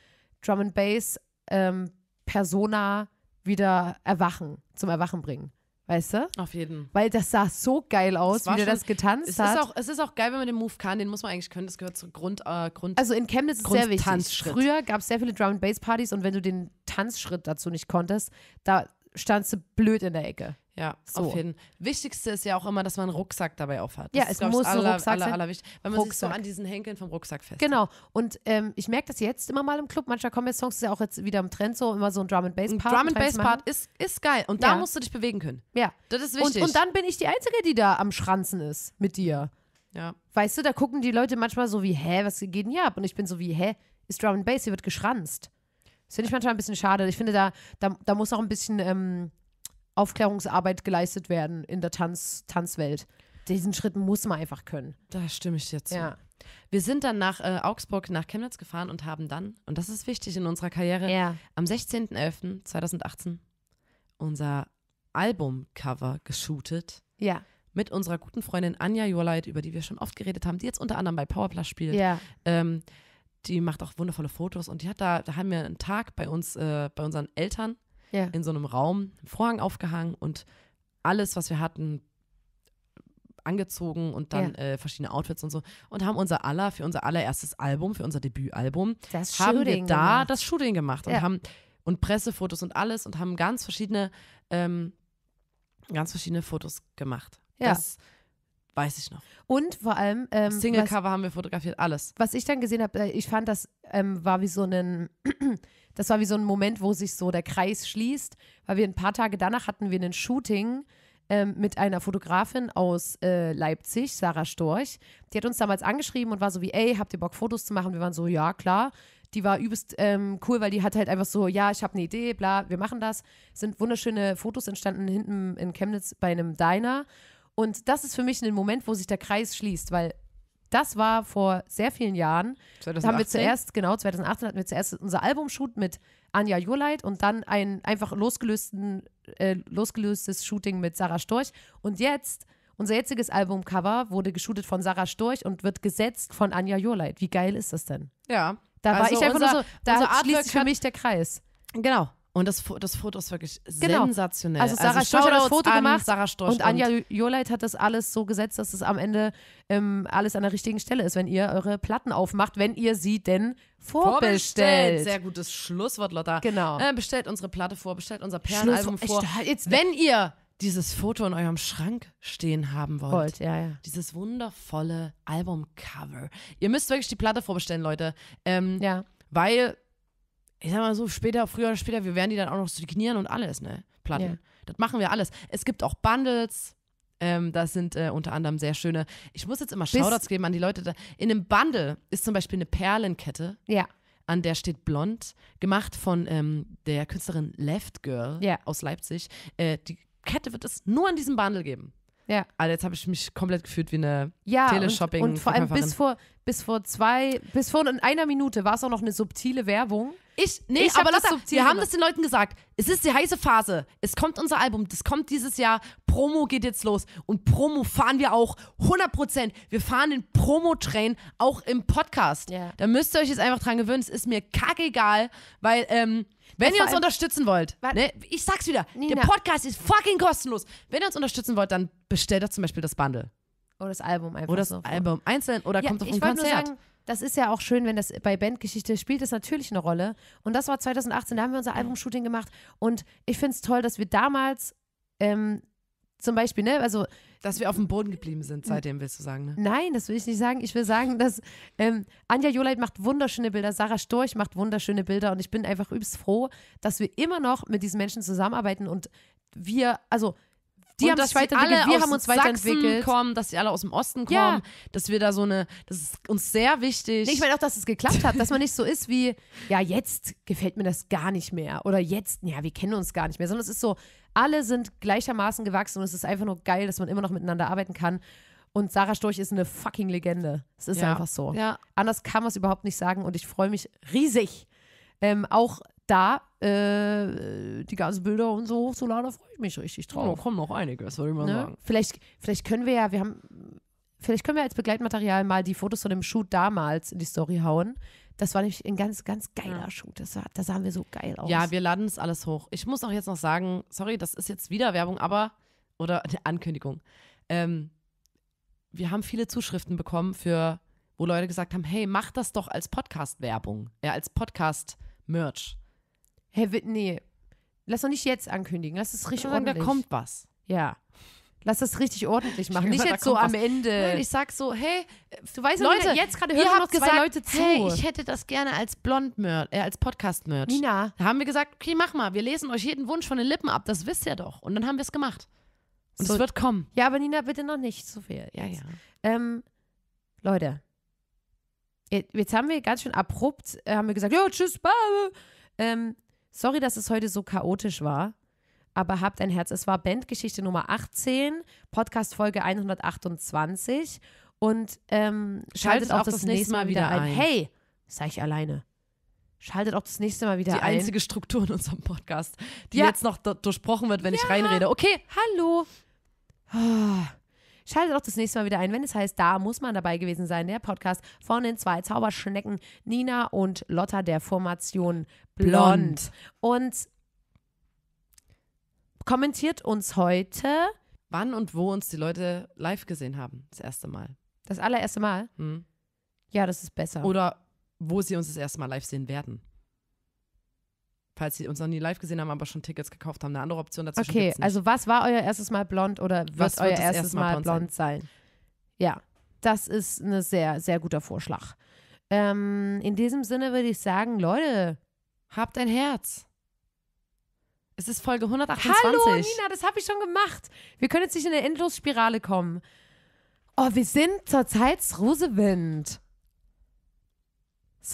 Drum and Bass ähm, Persona wieder erwachen, zum Erwachen bringen. Weißt du? Auf jeden. Weil das sah so geil aus, wie der das getanzt es hat. Ist auch, es ist auch geil, wenn man den Move kann. Den muss man eigentlich können. Das gehört zur Grund, äh, Grund Also in Chemnitz ist sehr wichtig. Früher gab es sehr viele Drum Bass Partys und wenn du den Tanzschritt dazu nicht konntest, da standst du blöd in der Ecke. Ja, so. auf hin. Wichtigste ist ja auch immer, dass man einen Rucksack dabei aufhat. Ja, es muss ich, aller, ein Rucksack aller, sein. Aller, wichtig, weil man Rucksack. sich so an diesen Henkeln vom Rucksack fest. Genau. Und ähm, ich merke das jetzt immer mal im Club. Manchmal kommen jetzt Songs, ist ja auch jetzt wieder im Trend so, immer so ein Drum and Bass Part. Drum and Bass Part ist, ist geil. Und da musst du dich bewegen können. Ja. Das ist wichtig. Und, und dann bin ich die Einzige, die da am Schranzen ist mit dir. Ja. Weißt du, da gucken die Leute manchmal so wie, hä, was geht denn hier ab? Und ich bin so wie, hä, ist Drum and Bass, hier wird geschranzt. Das finde ich manchmal ein bisschen schade. Ich finde, da, da, da muss auch ein bisschen ähm, Aufklärungsarbeit geleistet werden in der Tanz Tanzwelt. Diesen Schritt muss man einfach können. Da stimme ich dir zu. Ja. Wir sind dann nach äh, Augsburg, nach Chemnitz gefahren und haben dann, und das ist wichtig in unserer Karriere, ja. am 16.11.2018 unser Albumcover geshootet. Ja. Mit unserer guten Freundin Anja Jorleit, über die wir schon oft geredet haben, die jetzt unter anderem bei Powerplus spielt. Ja. Ähm, die macht auch wundervolle Fotos und die hat da, da haben wir einen Tag bei uns, äh, bei unseren Eltern ja. in so einem Raum, Vorhang aufgehangen und alles, was wir hatten, angezogen und dann ja. äh, verschiedene Outfits und so und haben unser aller für unser allererstes Album, für unser Debütalbum, das haben Shooting wir da gemacht. das Shooting gemacht und ja. haben und Pressefotos und alles und haben ganz verschiedene ähm, ganz verschiedene Fotos gemacht. Ja. Das Weiß ich noch. Und vor allem. Ähm, Singlecover haben wir fotografiert, alles. Was ich dann gesehen habe, äh, ich fand, das ähm, war wie so ein. Das war wie so ein Moment, wo sich so der Kreis schließt, weil wir ein paar Tage danach hatten wir ein Shooting ähm, mit einer Fotografin aus äh, Leipzig, Sarah Storch. Die hat uns damals angeschrieben und war so wie, ey, habt ihr Bock, Fotos zu machen? Wir waren so, ja, klar die war übelst ähm, cool, weil die hat halt einfach so, ja, ich habe eine Idee, bla, wir machen das. Sind wunderschöne Fotos entstanden hinten in Chemnitz bei einem Diner. Und das ist für mich ein Moment, wo sich der Kreis schließt, weil das war vor sehr vielen Jahren. 2018? Haben wir zuerst, genau, 2018 hatten wir zuerst unser Albumshoot mit Anja Jurleit und dann ein einfach losgelösten, äh, losgelöstes Shooting mit Sarah Storch. Und jetzt, unser jetziges Albumcover wurde geshootet von Sarah Storch und wird gesetzt von Anja Jurleit. Wie geil ist das denn? Ja. Da also war ich einfach unser, nur so, da schließt sich für mich der Kreis. Genau. Und das, das Foto ist wirklich genau. Also sensationell. Also Sarah also Storch hat das Foto gemacht Sarah Storch und Anja Joleit hat das alles so gesetzt, dass es am Ende ähm, alles an der richtigen Stelle ist, wenn ihr eure Platten aufmacht, wenn ihr sie denn vorbestellt. vorbestellt. Sehr gutes Schlusswort, Lotta. Genau. Äh, bestellt unsere Platte vor, bestellt unser Perlenalbum vor. Ich, halt jetzt, wenn ihr dieses Foto in eurem Schrank stehen haben wollt. Gold, ja, ja. Dieses wundervolle Albumcover. Ihr müsst wirklich die Platte vorbestellen, Leute. Ähm, ja. Weil ich sag mal so, später, früher oder später, wir werden die dann auch noch signieren und alles, ne? Platten. Yeah. Das machen wir alles. Es gibt auch Bundles. Ähm, das sind äh, unter anderem sehr schöne. Ich muss jetzt immer Shoutouts geben an die Leute. Da. In einem Bundle ist zum Beispiel eine Perlenkette. Ja. An der steht Blond, gemacht von ähm, der Künstlerin Left Girl ja. aus Leipzig. Äh, die Kette wird es nur an diesem Bundle geben. Ja. Also jetzt habe ich mich komplett gefühlt wie eine ja, Teleshopping. Und, und vor allem bis vor, bis vor zwei, bis vor einer Minute war es auch noch eine subtile Werbung. Ich, nee, ich aber das, das subtil wir haben genau. das den Leuten gesagt. Es ist die heiße Phase. Es kommt unser Album. Das kommt dieses Jahr. Promo geht jetzt los. Und Promo fahren wir auch 100%. Wir fahren den Promo-Train auch im Podcast. Ja. Da müsst ihr euch jetzt einfach dran gewöhnen. Es ist mir kackegal, weil, ähm, wenn ihr uns unterstützen wollt, ne, ich sag's wieder, Nina. der Podcast ist fucking kostenlos. Wenn ihr uns unterstützen wollt, dann bestellt doch zum Beispiel das Bundle. Oder das Album einfach. Oder das so ne? Album einzeln oder ja, kommt auf ein Konzert. das ist ja auch schön, wenn das bei Bandgeschichte spielt, das natürlich eine Rolle. Und das war 2018, da haben wir unser Album-Shooting gemacht. Und ich finde es toll, dass wir damals ähm, zum Beispiel, ne, also. Dass wir auf dem Boden geblieben sind, seitdem willst du sagen, ne? Nein, das will ich nicht sagen. Ich will sagen, dass ähm, Anja Joleit macht wunderschöne Bilder, Sarah Storch macht wunderschöne Bilder und ich bin einfach übelst froh, dass wir immer noch mit diesen Menschen zusammenarbeiten und wir, also die und haben sich weiterentwickelt, wir haben uns Sachsen weiterentwickelt. Kommen, dass sie alle aus dem Osten kommen, ja. dass wir da so eine, das ist uns sehr wichtig. Nee, ich meine auch, dass es geklappt hat, dass man nicht so ist wie, ja, jetzt gefällt mir das gar nicht mehr oder jetzt, ja, wir kennen uns gar nicht mehr, sondern es ist so, alle sind gleichermaßen gewachsen und es ist einfach nur geil, dass man immer noch miteinander arbeiten kann. Und Sarah Storch ist eine fucking Legende. Es ist ja. einfach so. Ja. Anders kann man es überhaupt nicht sagen und ich freue mich riesig, ähm, auch da äh, die ganzen Bilder und so hochzuladen, da freue ich mich richtig oh, drauf. Ja, kommen noch einige, das würde ich mal ne? sagen. Vielleicht, vielleicht können wir ja, wir haben, vielleicht können wir als Begleitmaterial mal die Fotos von dem Shoot damals in die Story hauen. Das war nämlich ein ganz, ganz geiler ja. Shoot. Das, war, das sahen wir so geil aus. Ja, wir laden es alles hoch. Ich muss auch jetzt noch sagen, sorry, das ist jetzt wieder Werbung, aber, oder eine Ankündigung. Ähm, wir haben viele Zuschriften bekommen für, wo Leute gesagt haben, hey, mach das doch als Podcast-Werbung, ja, als Podcast-Merch. Hä, hey, nee. Lass doch nicht jetzt ankündigen. Lass es richtig Sondern ordentlich. Da kommt was. Ja. Lass das richtig ordentlich machen. Nicht jetzt so am Ende. Nein, ich sag so, hey, äh, du weißt Leute, ja, jetzt gerade hören noch zwei gesagt, Leute zu. Hey, ich hätte das gerne als blond äh, als Podcast-Merch. Nina. Da haben wir gesagt, okay, mach mal, wir lesen euch jeden Wunsch von den Lippen ab, das wisst ihr doch. Und dann haben wir es gemacht. Und so. es wird kommen. Ja, aber Nina, bitte noch nicht so viel. Ja, ja. Ähm, Leute, jetzt haben wir ganz schön abrupt, äh, haben wir gesagt, ja, tschüss, bye. Ähm, Sorry, dass es heute so chaotisch war, aber habt ein Herz. Es war Bandgeschichte Nummer 18, Podcast Folge 128 und ähm, schaltet, schaltet, auch, das, das nächste Mal wieder ein. ein. Hey, sei ich alleine. Schaltet auch das nächste Mal wieder die ein. Die einzige Struktur in unserem Podcast, die ja. jetzt noch durchbrochen wird, wenn ja. ich reinrede. Okay, hallo. Oh. Schaltet auch das nächste Mal wieder ein, wenn es heißt, da muss man dabei gewesen sein, der Podcast von den zwei Zauberschnecken Nina und Lotta der Formation Blond. Blond. Und kommentiert uns heute, wann und wo uns die Leute live gesehen haben, das erste Mal. Das allererste Mal? Hm. Ja, das ist besser. Oder wo sie uns das erste Mal live sehen werden falls sie uns noch nie live gesehen haben, aber schon Tickets gekauft haben, eine andere Option dazu. Okay, also was war euer erstes Mal blond oder wird was euer wird erstes, erstes Mal, Mal blond sein? sein? Ja, das ist ein sehr, sehr guter Vorschlag. Ähm, in diesem Sinne würde ich sagen, Leute, habt ein Herz. Es ist Folge 128. Hallo Nina, das habe ich schon gemacht. Wir können jetzt nicht in eine Endlosspirale kommen. Oh, wir sind zurzeit Rosewind.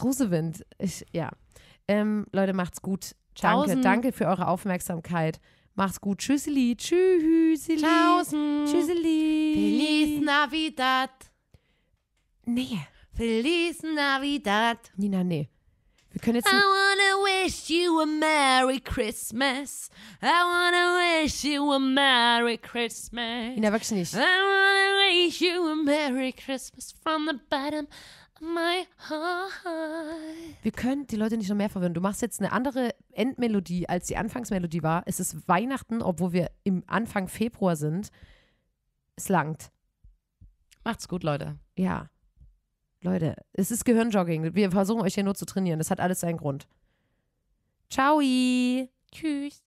Rosewind. Ich, ja. Ähm, Leute, macht's gut. Danke, danke für eure Aufmerksamkeit. Macht's gut. Tschüsseli. Tschüsseli. Tschaußen. Tschüsseli. Feliz Navidad. Nee. Feliz Navidad. Nina, nee. Wir können jetzt. I wanna wish you a Merry Christmas. I wanna wish you a Merry Christmas. Nina, wirklich nicht. I wanna wish you a Merry Christmas from the bottom my heart. Wir können die Leute nicht noch mehr verwirren. Du machst jetzt eine andere Endmelodie, als die Anfangsmelodie war. Es ist Weihnachten, obwohl wir im Anfang Februar sind. Es langt. Macht's gut, Leute. Ja. Leute, es ist Gehirnjogging. Wir versuchen euch hier nur zu trainieren. Das hat alles seinen Grund. Ciao. Tschüss.